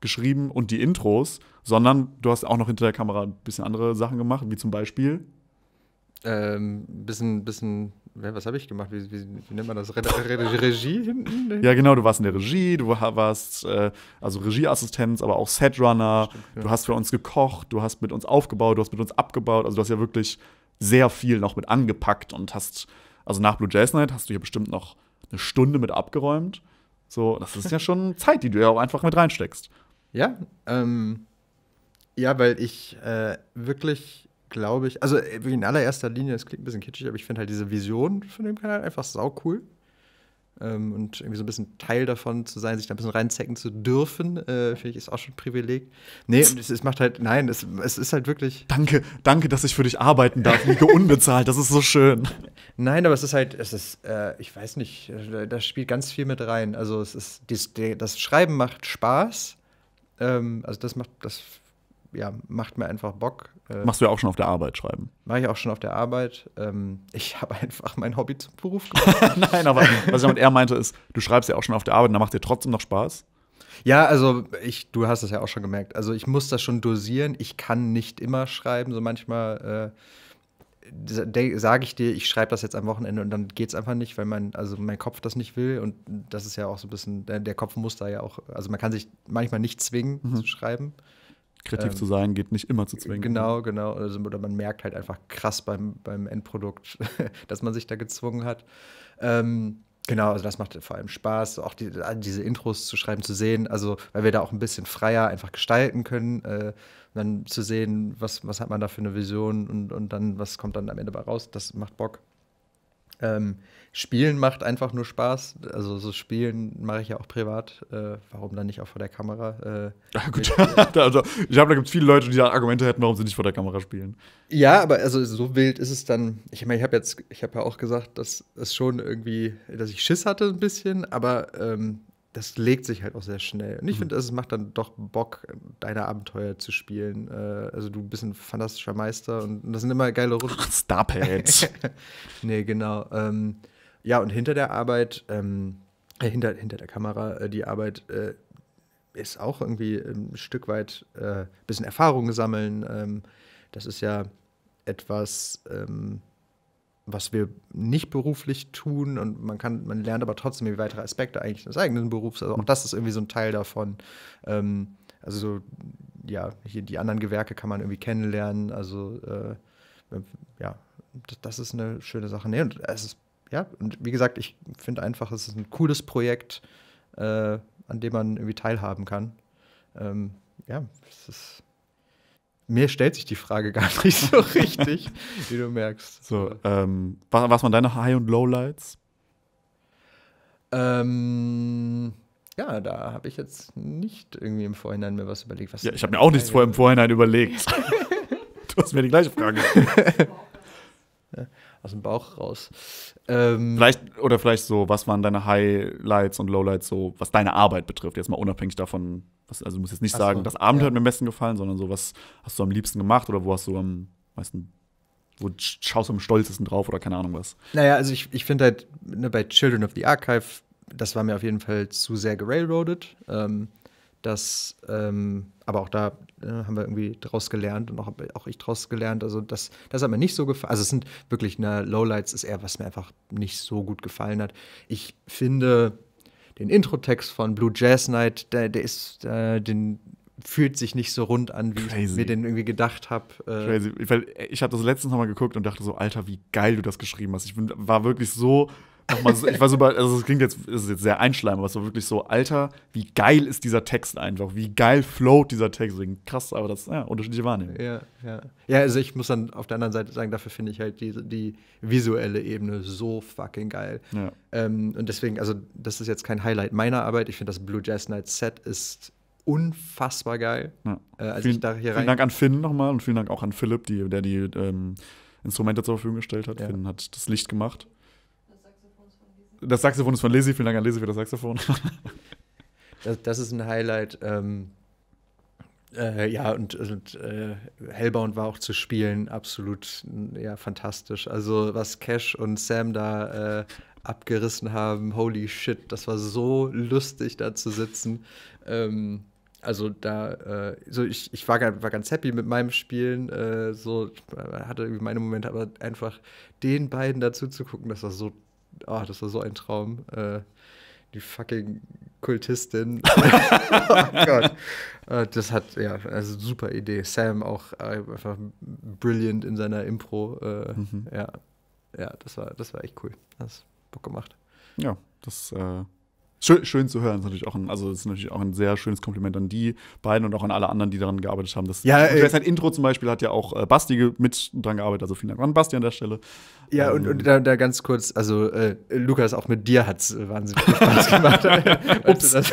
geschrieben und die Intros, sondern du hast auch noch hinter der Kamera ein bisschen andere Sachen gemacht, wie zum Beispiel. Ähm, bisschen, bisschen was habe ich gemacht? Wie, wie, wie, nennt man das? Re Re Regie hinten? Ja, genau, du warst in der Regie, du warst äh, also Regieassistenz, aber auch Setrunner, Stimmt, ja. du hast für uns gekocht, du hast mit uns aufgebaut, du hast mit uns abgebaut, also du hast ja wirklich sehr viel noch mit angepackt und hast, also nach Blue Jazz Night hast du hier bestimmt noch eine Stunde mit abgeräumt. So, das ist ja schon Zeit, die du ja auch einfach mit reinsteckst. Ja, ähm, ja, weil ich äh, wirklich glaube ich, also äh, in allererster Linie, das klingt ein bisschen kitschig, aber ich finde halt diese Vision von dem Kanal einfach sau cool. Ähm, und irgendwie so ein bisschen Teil davon zu sein, sich da ein bisschen reinzecken zu dürfen, äh, finde ich, ist auch schon ein Privileg. Nee, es, es macht halt, nein, es, es ist halt wirklich. Danke, danke, dass ich für dich arbeiten darf, liege unbezahlt, das ist so schön. Nein, aber es ist halt, es ist, äh, ich weiß nicht, da spielt ganz viel mit rein. Also es ist, dies, das Schreiben macht Spaß. Ähm, also das macht, das ja, macht mir einfach Bock. Äh, Machst du ja auch schon auf der Arbeit schreiben. Mache ich auch schon auf der Arbeit. Ähm, ich habe einfach mein Hobby zum Beruf gemacht. Nein, aber was ich damit eher meinte, ist, du schreibst ja auch schon auf der Arbeit und da macht dir trotzdem noch Spaß. Ja, also ich, du hast es ja auch schon gemerkt. Also ich muss das schon dosieren. Ich kann nicht immer schreiben. So manchmal äh, sage ich dir, ich schreibe das jetzt am Wochenende und dann geht es einfach nicht, weil mein, also mein Kopf das nicht will. Und das ist ja auch so ein bisschen, der, der Kopf muss da ja auch, also man kann sich manchmal nicht zwingen mhm. zu schreiben kreativ ähm, zu sein geht nicht immer zu zwingen. Ne? Genau, genau. Also, oder man merkt halt einfach krass beim, beim Endprodukt, dass man sich da gezwungen hat. Ähm, genau, also das macht vor allem Spaß, auch die, diese Intros zu schreiben, zu sehen, also weil wir da auch ein bisschen freier einfach gestalten können, äh, dann zu sehen, was, was hat man da für eine Vision und, und dann, was kommt dann am Ende bei raus, das macht Bock. Ähm, Spielen macht einfach nur Spaß. Also so Spielen mache ich ja auch privat. Äh, warum dann nicht auch vor der Kamera? Äh, ja, ah, gut. also, ich glaube, da gibt es viele Leute, die da Argumente hätten, warum sie nicht vor der Kamera spielen. Ja, aber also so wild ist es dann. Ich meine, ich habe jetzt, ich habe ja auch gesagt, dass es schon irgendwie, dass ich Schiss hatte ein bisschen, aber ähm, das legt sich halt auch sehr schnell. Und ich mhm. finde, es macht dann doch Bock, deine Abenteuer zu spielen. Äh, also du bist ein fantastischer Meister und das sind immer geile Runden. Ach, stop it. nee, genau. Ähm, ja, und hinter der Arbeit, ähm, äh, hinter, hinter der Kamera, äh, die Arbeit äh, ist auch irgendwie ein Stück weit ein äh, bisschen Erfahrung sammeln. Ähm, das ist ja etwas, ähm, was wir nicht beruflich tun und man kann, man lernt aber trotzdem irgendwie weitere Aspekte eigentlich des eigenen Berufs. Also auch das ist irgendwie so ein Teil davon. Ähm, also so, ja, hier die anderen Gewerke kann man irgendwie kennenlernen. Also äh, ähm, ja, das, ist eine schöne Sache. Nee, und es ist, ja, und wie gesagt, ich finde einfach, es ist ein cooles Projekt, äh, an dem man irgendwie teilhaben kann. Ähm, ja, es ist mir stellt sich die Frage gar nicht so richtig, wie du merkst. So, ähm, was, was waren deine High- und Lowlights? Ähm, ja, da habe ich jetzt nicht irgendwie im Vorhinein mir was überlegt. Was ja, ich habe mir auch nichts vor im Vorhinein überlegt. du hast mir die gleiche Frage. ja. aus dem Bauch raus. Ähm, vielleicht, oder vielleicht so, was waren deine Highlights und Lowlights, so was deine Arbeit betrifft, jetzt mal unabhängig davon, was, also du musst jetzt nicht sagen, so, das Abend ja. hat mir am besten gefallen, sondern so, was hast du am liebsten gemacht oder wo hast du am meisten wo schaust du am stolzesten drauf oder keine Ahnung was? Naja, also ich, ich finde halt, ne, bei Children of the Archive, das war mir auf jeden Fall zu sehr gerailroadet. Ähm, dass, ähm, aber auch da äh, haben wir irgendwie draus gelernt und auch, auch ich draus gelernt. Also das, das hat mir nicht so gefallen. Also es sind wirklich, ne, Lowlights ist eher, was mir einfach nicht so gut gefallen hat. Ich finde den Intro-Text von Blue Jazz Night, der, der ist, äh, den fühlt sich nicht so rund an, wie Crazy. ich mir den irgendwie gedacht habe. Äh Crazy. Äh, ich, ich habe das letztens nochmal geguckt und dachte so, Alter, wie geil du das geschrieben hast. Ich bin, war wirklich so nochmal so, ich war so, also es klingt jetzt, ist jetzt sehr einschleimend, aber es war wirklich so, Alter, wie geil ist dieser Text einfach, wie geil float dieser Text. krass, aber das, ja, unterschiedliche Wahrnehmung. Ja, ja. Ja, also ich muss dann auf der anderen Seite sagen, dafür finde ich halt die, die visuelle Ebene so fucking geil. Ja. Ähm, und deswegen, also das ist jetzt kein Highlight meiner Arbeit. Ich finde, das Blue Jazz Night Set ist unfassbar geil. Ja. Äh, als vielen, ich da hier rein vielen Dank an Finn nochmal und vielen Dank auch an Philipp, die, der die ähm, Instrumente zur Verfügung gestellt hat. Ja. Finn hat das Licht gemacht. Das Saxophon ist von Lizzie. Vielen Dank an Lizzie für das Saxophon. das, das, ist ein Highlight. Ähm, äh, ja, und, und äh, Hellbound war auch zu spielen. Absolut ja, fantastisch. Also, was Cash und Sam da äh, abgerissen haben, holy shit, das war so lustig, da zu sitzen. Ähm, also da, äh, so ich, ich war, war ganz happy mit meinem Spielen, äh, so äh, hatte irgendwie meine Momente, aber einfach den beiden dazu zu gucken, das war so oh, das war so ein Traum. Äh, die fucking Kultistin. oh Gott. Äh, das hat, ja, also super Idee. Sam auch äh, einfach brilliant in seiner Impro. Äh, mhm. Ja, ja das, war, das war echt cool. Das Bock gemacht. Ja, das äh, Schön, schön, zu hören. Das ist natürlich auch ein, also ist natürlich auch ein sehr schönes Kompliment an die beiden und auch an alle anderen, die daran gearbeitet haben. Das ja, äh, ein halt Intro zum Beispiel hat ja auch äh, Basti mit dran gearbeitet. Also vielen Dank an Basti an der Stelle. Ja, ähm, und, und da, da, ganz kurz, also äh, Lukas, auch mit dir hat es wahnsinnig Spaß gemacht. Ups. Das,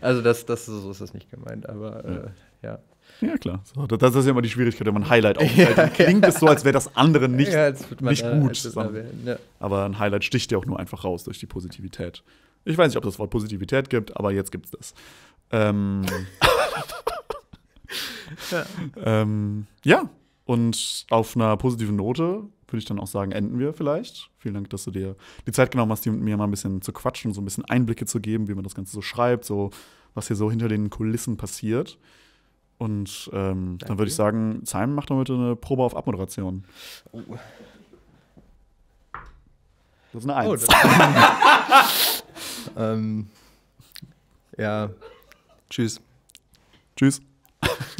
also das, das, so ist das nicht gemeint, aber äh, ja. ja. Ja, klar. So, das ist ja immer die Schwierigkeit, wenn man ein Highlight aufhält. Ja, klingt ja. es so, als wäre das andere nicht, ja, nicht da, gut. Aber ein Highlight sticht ja auch nur einfach raus durch die Positivität. Ich weiß nicht, ob das Wort Positivität gibt, aber jetzt gibt es das. Ähm, Ähm, ja, und auf einer positiven Note würde ich dann auch sagen, enden wir vielleicht. Vielen Dank, dass du dir die Zeit genommen hast, mit mir mal ein bisschen zu quatschen, so ein bisschen Einblicke zu geben, wie man das Ganze so schreibt, so was hier so hinter den Kulissen passiert. Und ähm, dann würde ich sagen, Simon macht heute eine Probe auf Abmoderation. Oh. Das ist eine Eins. Oh, ähm, ja, tschüss. Tschüss.